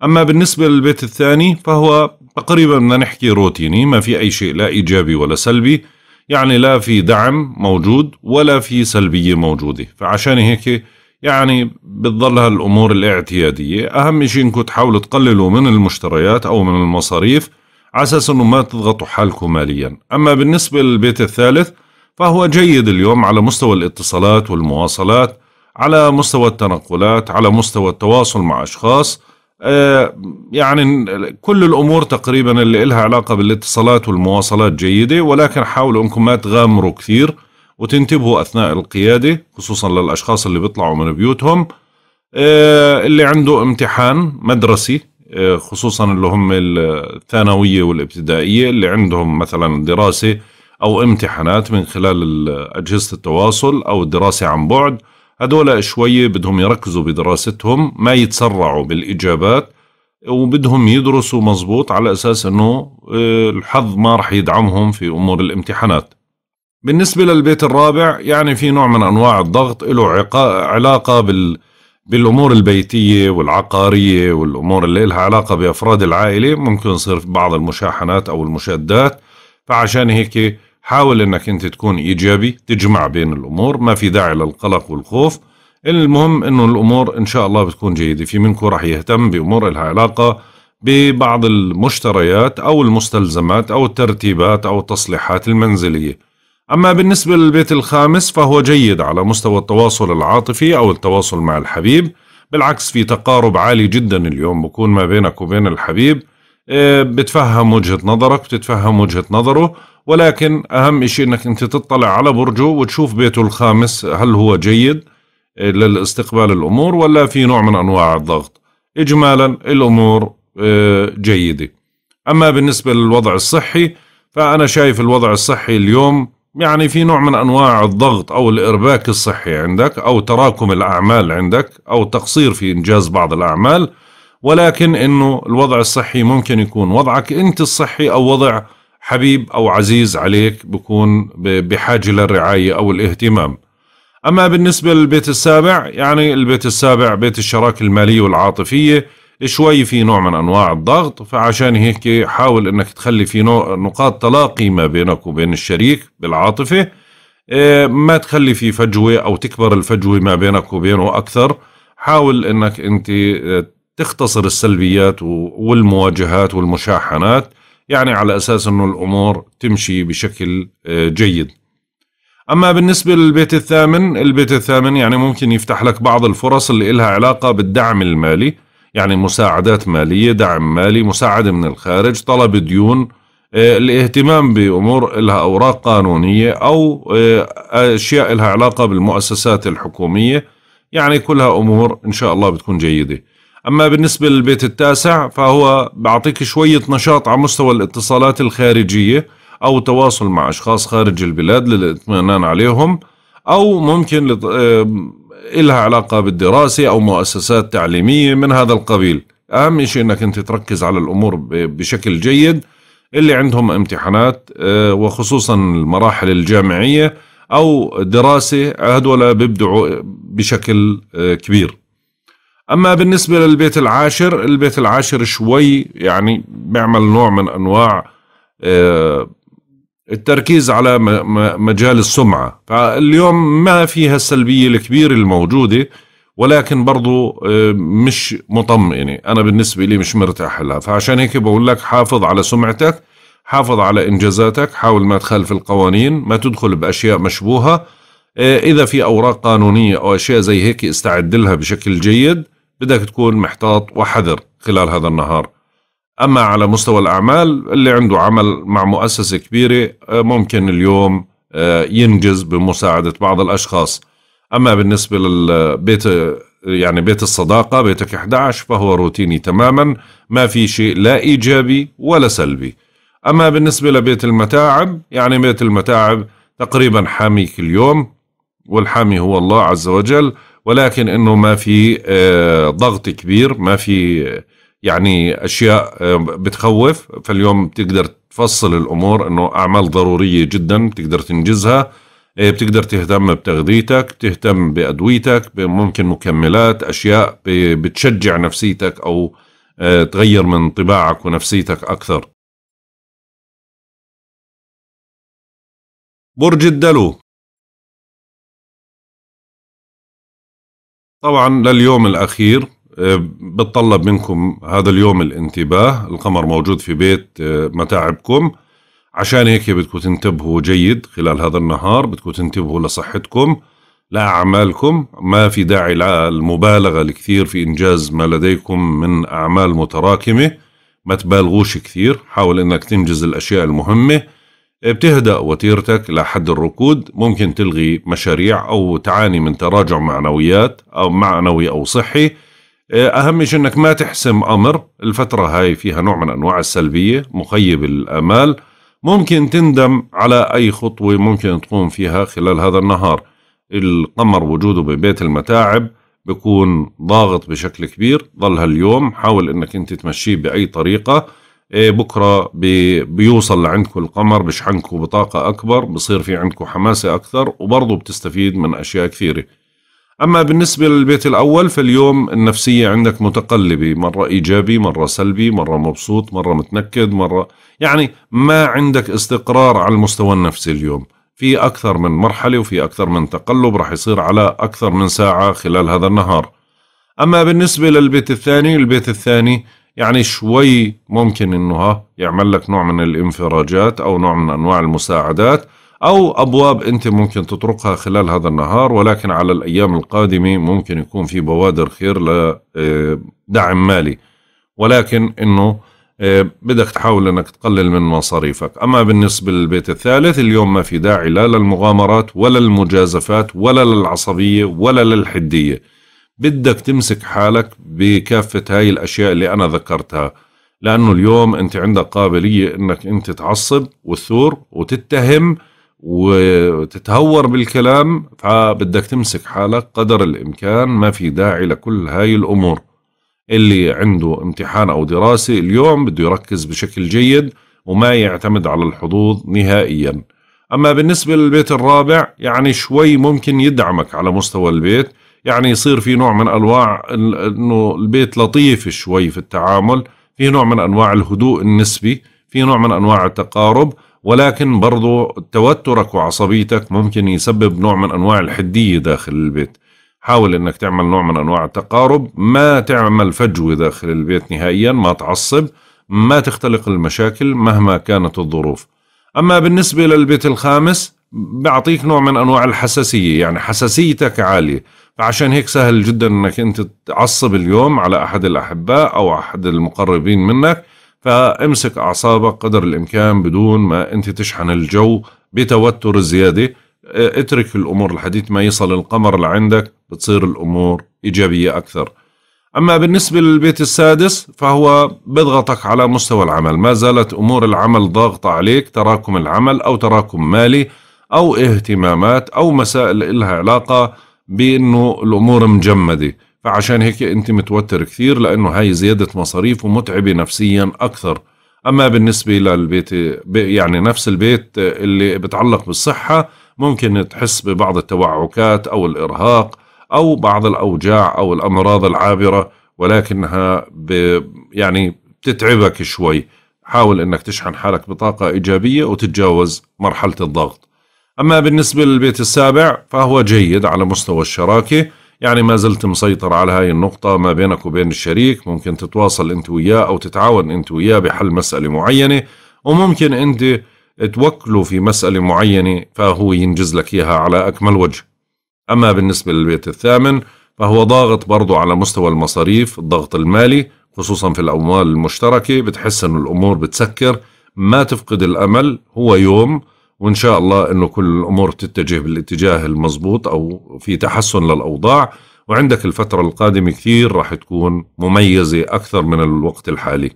أما بالنسبة للبيت الثاني فهو تقريبا بدنا نحكي روتيني ما في أي شيء لا إيجابي ولا سلبي يعني لا في دعم موجود ولا في سلبية موجودة فعشان هيك يعني بتظل هالامور الاعتيادية أهم شيء إنكم تحاولوا تقللوا من المشتريات أو من المصاريف على أساس إنه ما تضغطوا حالكم ماليا أما بالنسبة للبيت الثالث فهو جيد اليوم على مستوى الاتصالات والمواصلات على مستوى التنقلات على مستوى التواصل مع أشخاص آه، يعني كل الأمور تقريبا اللي إلها علاقة بالاتصالات والمواصلات جيدة ولكن حاولوا أنكم ما تغامروا كثير وتنتبهوا أثناء القيادة خصوصا للأشخاص اللي بيطلعوا من بيوتهم آه، اللي عنده امتحان مدرسي آه، خصوصا اللي هم الثانوية والابتدائية اللي عندهم مثلا دراسة أو امتحانات من خلال أجهزة التواصل أو الدراسة عن بعد هدول شوية بدهم يركزوا بدراستهم ما يتسرعوا بالإجابات وبدهم يدرسوا مزبوط على أساس أنه آه، الحظ ما رح يدعمهم في أمور الامتحانات بالنسبة للبيت الرابع يعني في نوع من أنواع الضغط له علاقة بال بالأمور البيتية والعقارية والأمور اللي لها علاقة بأفراد العائلة ممكن يصير بعض المشاحنات أو المشادات فعشان هيك حاول أنك أنت تكون إيجابي تجمع بين الأمور ما في داعي للقلق والخوف المهم أنه الأمور إن شاء الله بتكون جيدة في منكم راح يهتم بأمور لها علاقة ببعض المشتريات أو المستلزمات أو الترتيبات أو التصليحات المنزلية أما بالنسبة للبيت الخامس فهو جيد على مستوى التواصل العاطفي أو التواصل مع الحبيب بالعكس في تقارب عالي جدا اليوم بكون ما بينك وبين الحبيب آه، بتفهم وجهة نظرك بتتفهم وجهة نظره ولكن أهم شيء أنك أنت تطلع على برجه وتشوف بيته الخامس هل هو جيد آه، للاستقبال الأمور ولا في نوع من أنواع الضغط إجمالا الأمور آه، جيدة أما بالنسبة للوضع الصحي فأنا شايف الوضع الصحي اليوم يعني في نوع من أنواع الضغط أو الإرباك الصحي عندك أو تراكم الأعمال عندك أو تقصير في إنجاز بعض الأعمال ولكن أنه الوضع الصحي ممكن يكون وضعك أنت الصحي أو وضع حبيب أو عزيز عليك بكون بحاجة للرعاية أو الاهتمام أما بالنسبة للبيت السابع يعني البيت السابع بيت الشراكة المالية والعاطفية شوي في نوع من انواع الضغط فعشان هيك حاول انك تخلي في نوع نقاط تلاقي ما بينك وبين الشريك بالعاطفه آه، ما تخلي في فجوه او تكبر الفجوه ما بينك وبينه اكثر حاول انك انت آه، تختصر السلبيات والمواجهات والمشاحنات يعني على اساس انه الامور تمشي بشكل آه، جيد اما بالنسبه للبيت الثامن البيت الثامن يعني ممكن يفتح لك بعض الفرص اللي لها علاقه بالدعم المالي يعني مساعدات مالية دعم مالي مساعدة من الخارج طلب ديون الاهتمام آه، بأمور لها أوراق قانونية أو آه، أشياء لها علاقة بالمؤسسات الحكومية يعني كلها أمور إن شاء الله بتكون جيدة أما بالنسبة للبيت التاسع فهو بعطيك شوية نشاط على مستوى الاتصالات الخارجية أو تواصل مع أشخاص خارج البلاد للاطمئنان عليهم أو ممكن إلها علاقة بالدراسة أو مؤسسات تعليمية من هذا القبيل أهم شيء أنك أنت تركز على الأمور بشكل جيد اللي عندهم امتحانات آه، وخصوصا المراحل الجامعية أو دراسة هدول بيبدعوا بشكل آه، كبير أما بالنسبة للبيت العاشر البيت العاشر شوي يعني بيعمل نوع من أنواع آه، التركيز على مجال السمعة فاليوم ما فيها السلبية الكبيرة الموجودة ولكن برضو آه، مش مطمئنة يعني أنا بالنسبة لي مش مرتاح لها فعشان هيك بقول لك حافظ على سمعتك حافظ على إنجازاتك حاول ما تخالف القوانين ما تدخل بأشياء مشبوهة آه، إذا في أوراق قانونية أو أشياء زي هيك استعد لها بشكل جيد بدك تكون محتاط وحذر خلال هذا النهار أما على مستوى الأعمال اللي عنده عمل مع مؤسسة كبيرة آه، ممكن اليوم آه، ينجز بمساعدة بعض الأشخاص أما بالنسبة للبيت يعني بيت الصداقة بيتك 11 فهو روتيني تماما ما في شيء لا إيجابي ولا سلبي أما بالنسبة لبيت المتاعب يعني بيت المتاعب تقريبا حامي كل يوم والحامي هو الله عز وجل ولكن انه ما في آه، ضغط كبير ما في يعني اشياء بتخوف فاليوم بتقدر تفصل الامور انه اعمال ضروريه جدا بتقدر تنجزها إيه، بتقدر تهتم بتغذيتك بتهتم بادويتك ممكن مكملات اشياء بتشجع نفسيتك او آه، تغير من طباعك ونفسيتك اكثر برج الدلو طبعا لليوم الاخير آه، بتطلب منكم هذا اليوم الانتباه القمر موجود في بيت آه، متاعبكم عشان هيك بدكم تنتبهوا جيد خلال هذا النهار بدكم تنتبهوا لصحتكم لأعمالكم ما في داعي للمبالغة الكثير في إنجاز ما لديكم من أعمال متراكمة ما تبالغوش كثير حاول أنك تنجز الأشياء المهمة آه، بتهدأ وتيرتك لحد الركود ممكن تلغي مشاريع أو تعاني من تراجع معنويات أو معنوي أو صحي إيه، أهم شيء أنك ما تحسم أمر الفترة هاي فيها نوع من أنواع السلبية مخيب الأمال ممكن تندم على أي خطوة ممكن تقوم فيها خلال هذا النهار القمر وجوده ببيت المتاعب بكون ضاغط بشكل كبير ضل هاليوم حاول انك انت تمشيه باي طريقة إيه، بكرة بي بيوصل لعندكم القمر بشحنكم بطاقة اكبر بصير في عندكم حماسة اكثر وبرضه بتستفيد من اشياء كثيرة أما بالنسبة للبيت الأول فاليوم النفسية عندك متقلبة مرة إيجابي مرة سلبي مرة مبسوط مرة متنكد مرة يعني ما عندك استقرار على المستوى النفسي اليوم في أكثر من مرحلة وفي أكثر من تقلب راح يصير على أكثر من ساعة خلال هذا النهار أما بالنسبة للبيت الثاني البيت الثاني يعني شوي ممكن انه يعمل لك نوع من الانفراجات او نوع من انواع المساعدات أو أبواب أنت ممكن تطرقها خلال هذا النهار ولكن على الأيام القادمة ممكن يكون في بوادر خير لدعم آه، مالي ولكن أنه آه، بدك تحاول أنك تقلل من مصاريفك أما بالنسبة للبيت الثالث اليوم ما في داعي لا للمغامرات ولا للمجازفات ولا للعصبية ولا للحدية بدك تمسك حالك بكافة هاي الأشياء اللي أنا ذكرتها لأنه اليوم أنت عندك قابلية أنك أنت تعصب وتثور وتتهم وتتهور بالكلام فبدك تمسك حالك قدر الإمكان ما في داعي لكل هاي الأمور اللي عنده امتحان أو دراسة اليوم بده يركز بشكل جيد وما يعتمد على الحظوظ نهائيا أما بالنسبة للبيت الرابع يعني شوي ممكن يدعمك على مستوى البيت يعني يصير في نوع من أنواع أنه البيت لطيف شوي في التعامل في نوع من أنواع الهدوء النسبي في نوع من أنواع التقارب ولكن برضو توترك وعصبيتك ممكن يسبب نوع من أنواع الحدية داخل البيت حاول انك تعمل نوع من انواع التقارب ما تعمل فجوة داخل البيت نهائيا ما تعصب ما تختلق المشاكل مهما كانت الظروف اما بالنسبة للبيت الخامس بعطيك نوع من انواع الحساسية يعني حساسيتك عالية فعشان هيك سهل جدا انك انت تعصب اليوم على احد الاحباء او احد المقربين منك فامسك أعصابك قدر الإمكان بدون ما أنت تشحن الجو بتوتر زيادة آه، اترك الأمور لحديت ما يصل القمر لعندك بتصير الأمور إيجابية أكثر أما بالنسبة للبيت السادس فهو بضغطك على مستوى العمل ما زالت أمور العمل ضاغطة عليك تراكم العمل أو تراكم مالي أو اهتمامات أو مسائل إلها علاقة بأنه الأمور مجمدة فعشان هيك انت متوتر كثير لانه هاي زياده مصاريف ومتعبه نفسيا اكثر اما بالنسبه للبيت يعني نفس البيت اللي بتعلق بالصحه ممكن تحس ببعض التوعكات او الارهاق او بعض الاوجاع او الامراض العابره ولكنها ب يعني بتتعبك شوي حاول انك تشحن حالك بطاقه ايجابيه وتتجاوز مرحله الضغط اما بالنسبه للبيت السابع فهو جيد على مستوى الشراكه يعني ما زلت مسيطر على هاي النقطة ما بينك وبين الشريك ممكن تتواصل انت وياه او تتعاون انت وياه بحل مسألة معينة وممكن انت توكله في مسألة معينة فهو ينجز لك اياها على اكمل وجه اما بالنسبة للبيت الثامن فهو ضاغط برضه على مستوى المصاريف الضغط المالي خصوصا في الاموال المشتركة بتحس انه الامور بتسكر ما تفقد الامل هو يوم وإن شاء الله أنه كل الأمور تتجه بالاتجاه المضبوط أو في تحسن للأوضاع وعندك الفترة القادمة كثير راح تكون مميزة أكثر من الوقت الحالي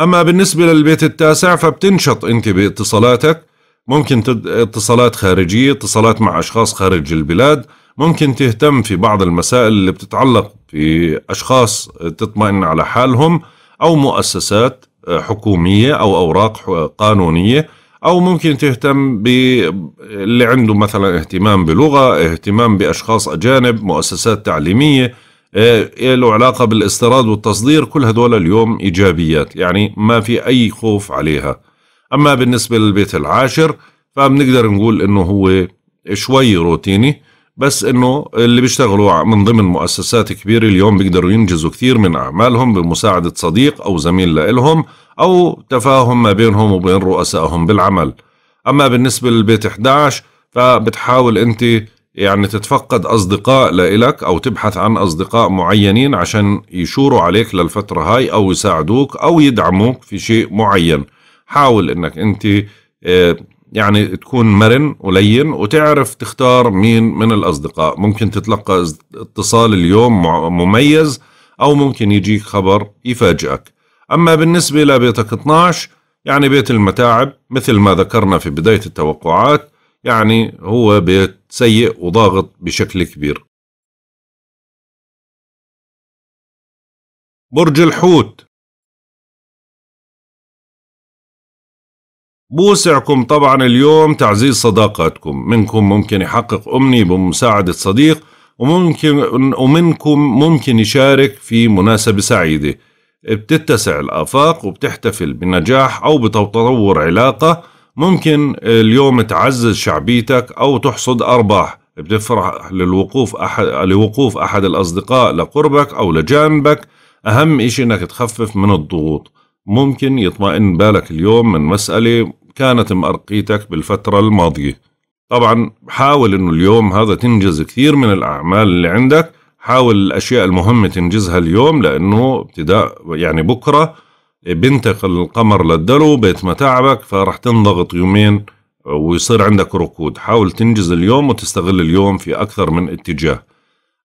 أما بالنسبة للبيت التاسع فبتنشط أنت باتصالاتك ممكن تد... اتصالات خارجية اتصالات مع أشخاص خارج البلاد ممكن تهتم في بعض المسائل اللي بتتعلق في أشخاص تطمئن على حالهم أو مؤسسات حكومية أو أوراق قانونية او ممكن تهتم باللي عنده مثلا اهتمام بلغه اهتمام باشخاص اجانب مؤسسات تعليميه إيه له علاقه بالاستيراد والتصدير كل هدول اليوم ايجابيات يعني ما في اي خوف عليها اما بالنسبه للبيت العاشر فبنقدر نقول انه هو شوي روتيني بس انه اللي بيشتغلوا من ضمن مؤسسات كبيره اليوم بيقدروا ينجزوا كثير من اعمالهم بمساعده صديق او زميل لإلهم او تفاهم ما بينهم وبين رؤسائهم بالعمل اما بالنسبه للبيت 11 فبتحاول انت يعني تتفقد اصدقاء لإلك او تبحث عن اصدقاء معينين عشان يشوروا عليك للفتره هاي او يساعدوك او يدعموك في شيء معين حاول انك انت آه، يعني تكون مرن ولين وتعرف تختار مين من الأصدقاء ممكن تتلقى اتصال اليوم مميز أو ممكن يجيك خبر يفاجئك أما بالنسبة لبيتك 12 يعني بيت المتاعب مثل ما ذكرنا في بداية التوقعات يعني هو بيت سيء وضاغط بشكل كبير برج الحوت بوسعكم طبعا اليوم تعزيز صداقاتكم منكم ممكن يحقق أمني بمساعدة صديق وممكن ومنكم ممكن يشارك في مناسبة سعيدة بتتسع الآفاق وبتحتفل بنجاح أو بتطور علاقة ممكن اليوم تعزز شعبيتك أو تحصد أرباح بتفرح للوقوف أحد لوقوف أحد الأصدقاء لقربك أو لجانبك أهم إشي إنك تخفف من الضغوط ممكن يطمئن بالك اليوم من مسألة كانت مأرقيتك بالفترة الماضية طبعا حاول انه اليوم هذا تنجز كثير من الأعمال اللي عندك حاول الأشياء المهمة تنجزها اليوم لأنه ابتداء يعني بكرة بينتقل القمر للدلو بيت متاعبك فرح تنضغط يومين ويصير عندك ركود حاول تنجز اليوم وتستغل اليوم في أكثر من اتجاه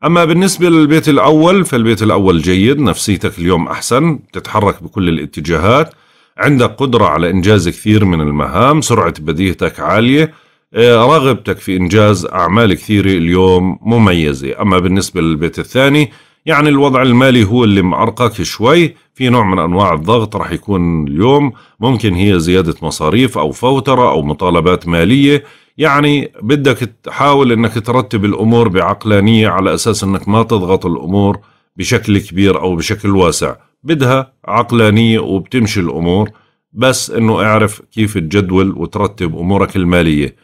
أما بالنسبة للبيت الأول فالبيت الأول جيد نفسيتك اليوم أحسن تتحرك بكل الاتجاهات عندك قدرة على إنجاز كثير من المهام سرعة بديهتك عالية آه، رغبتك في إنجاز أعمال كثيرة اليوم مميزة أما بالنسبة للبيت الثاني يعني الوضع المالي هو اللي معرقك شوي في نوع من أنواع الضغط راح يكون اليوم ممكن هي زيادة مصاريف أو فوترة أو مطالبات مالية يعني بدك تحاول انك ترتب الامور بعقلانيه على اساس انك ما تضغط الامور بشكل كبير او بشكل واسع بدها عقلانيه وبتمشي الامور بس انه اعرف كيف تجدول وترتب امورك الماليه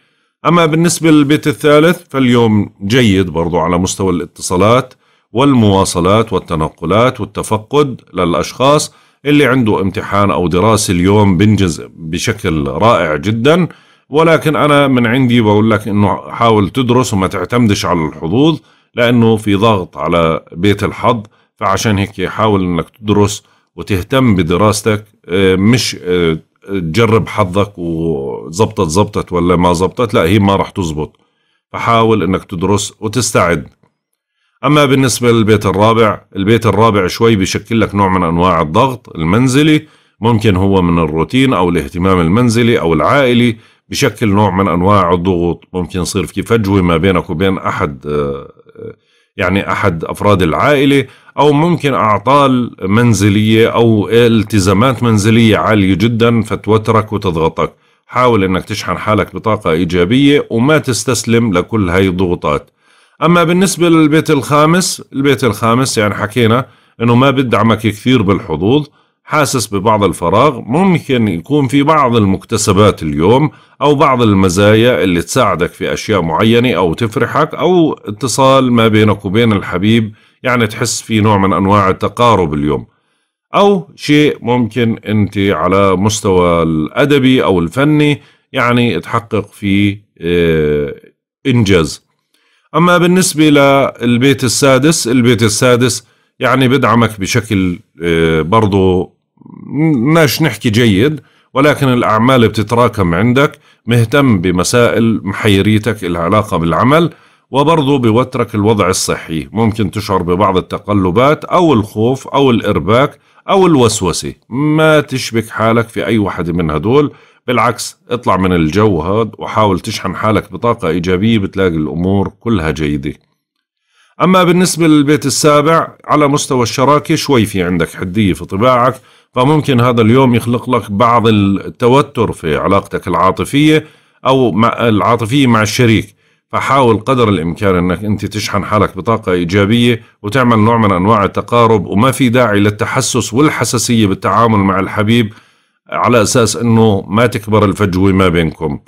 اما بالنسبه للبيت الثالث فاليوم جيد برضو على مستوى الاتصالات والمواصلات والتنقلات والتفقد للاشخاص اللي عنده امتحان او دراسه اليوم بنجز بشكل رائع جدا ولكن أنا من عندي بقول لك إنه حاول تدرس وما تعتمدش على الحظوظ لأنه في ضغط على بيت الحظ فعشان هيك حاول إنك تدرس وتهتم بدراستك آه، مش آه، تجرب حظك وزبطت زبطت ولا ما زبطت لا هي ما راح تزبط فحاول انك تدرس وتستعد اما بالنسبة للبيت الرابع البيت الرابع شوي بيشكل لك نوع من انواع الضغط المنزلي ممكن هو من الروتين او الاهتمام المنزلي او العائلي بشكل نوع من انواع الضغوط ممكن يصير في فجوه ما بينك وبين احد آه، آه، يعني احد افراد العائله او ممكن اعطال منزليه او التزامات منزليه عاليه جدا فتوترك وتضغطك حاول انك تشحن حالك بطاقه ايجابيه وما تستسلم لكل هاي الضغوطات اما بالنسبه للبيت الخامس البيت الخامس يعني حكينا انه ما بدعمك كثير بالحظوظ حاسس ببعض الفراغ ممكن يكون في بعض المكتسبات اليوم أو بعض المزايا اللي تساعدك في أشياء معينة أو تفرحك أو اتصال ما بينك وبين الحبيب يعني تحس في نوع من أنواع التقارب اليوم أو شيء ممكن أنت على مستوى الأدبي أو الفني يعني تحقق فيه آه، إنجاز أما بالنسبة للبيت السادس البيت السادس يعني بدعمك بشكل آه، برضو مش نحكي جيد ولكن الأعمال بتتراكم عندك مهتم بمسائل محيريتك العلاقة بالعمل وبرضه بوترك الوضع الصحي ممكن تشعر ببعض التقلبات أو الخوف أو الإرباك أو الوسوسة ما تشبك حالك في أي واحد من هدول بالعكس اطلع من الجو هاد وحاول تشحن حالك بطاقة إيجابية بتلاقي الأمور كلها جيدة أما بالنسبة للبيت السابع على مستوى الشراكة شوي في عندك حدية في طباعك فممكن هذا اليوم يخلق لك بعض التوتر في علاقتك العاطفية أو مع العاطفية مع الشريك فحاول قدر الإمكان أنك أنت تشحن حالك بطاقة إيجابية وتعمل نوع من أنواع التقارب وما في داعي للتحسس والحساسية بالتعامل مع الحبيب على أساس أنه ما تكبر الفجوة ما بينكم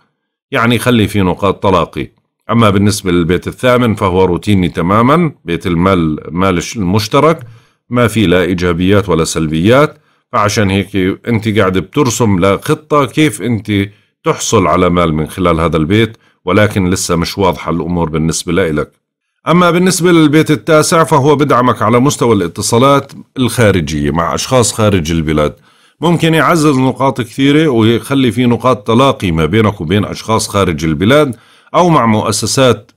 يعني خلي في نقاط تلاقي أما بالنسبة للبيت الثامن فهو روتيني تماما بيت المال مال المشترك ما في لا إيجابيات ولا سلبيات فعشان هيك أنت قاعد بترسم لخطة كيف أنت تحصل على مال من خلال هذا البيت ولكن لسه مش واضحة الأمور بالنسبة لإلك أما بالنسبة للبيت التاسع فهو بدعمك على مستوى الاتصالات الخارجية مع أشخاص خارج البلاد ممكن يعزز نقاط كثيرة ويخلي في نقاط تلاقي ما بينك وبين أشخاص خارج البلاد أو مع مؤسسات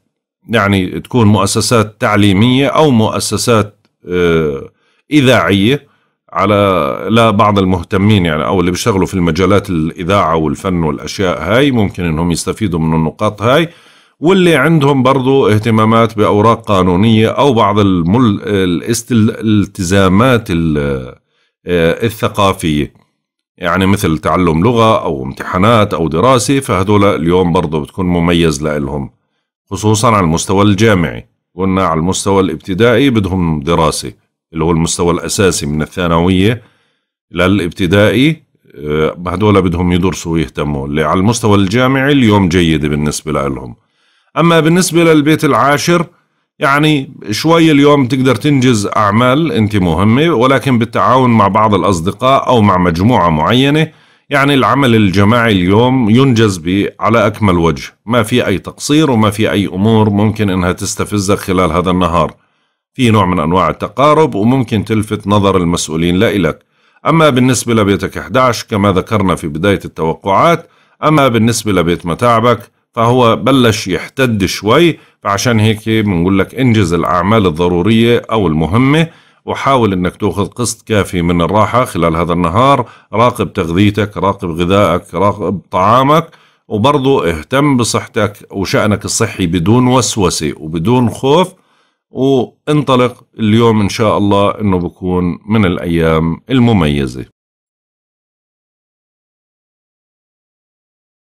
يعني تكون مؤسسات تعليمية أو مؤسسات آه، إذاعية على لا بعض المهتمين يعني أو اللي بيشتغلوا في المجالات الإذاعة والفن والأشياء هاي ممكن إنهم يستفيدوا من النقاط هاي واللي عندهم برضو اهتمامات بأوراق قانونية أو بعض المل... الالتزامات آه، الثقافية يعني مثل تعلم لغة أو امتحانات أو دراسة فهدول اليوم برضه بتكون مميز لإلهم خصوصا على المستوى الجامعي قلنا على المستوى الابتدائي بدهم دراسة اللي هو المستوى الأساسي من الثانوية للابتدائي آه، هدول بدهم يدرسوا ويهتموا اللي على المستوى الجامعي اليوم جيدة بالنسبة لهم أما بالنسبة للبيت العاشر يعني شوي اليوم تقدر تنجز أعمال أنت مهمة ولكن بالتعاون مع بعض الأصدقاء أو مع مجموعة معينة يعني العمل الجماعي اليوم ينجز على أكمل وجه ما في أي تقصير وما في أي أمور ممكن أنها تستفزك خلال هذا النهار في نوع من أنواع التقارب وممكن تلفت نظر المسؤولين لإلك أما بالنسبة لبيتك 11 كما ذكرنا في بداية التوقعات أما بالنسبة لبيت متاعبك فهو بلش يحتد شوي فعشان هيك بنقول لك انجز الأعمال الضرورية أو المهمة وحاول انك تاخذ قسط كافي من الراحه خلال هذا النهار راقب تغذيتك راقب غذائك راقب طعامك وبرضه اهتم بصحتك وشأنك الصحي بدون وسوسة وبدون خوف وانطلق اليوم إن شاء الله أنه بكون من الأيام المميزة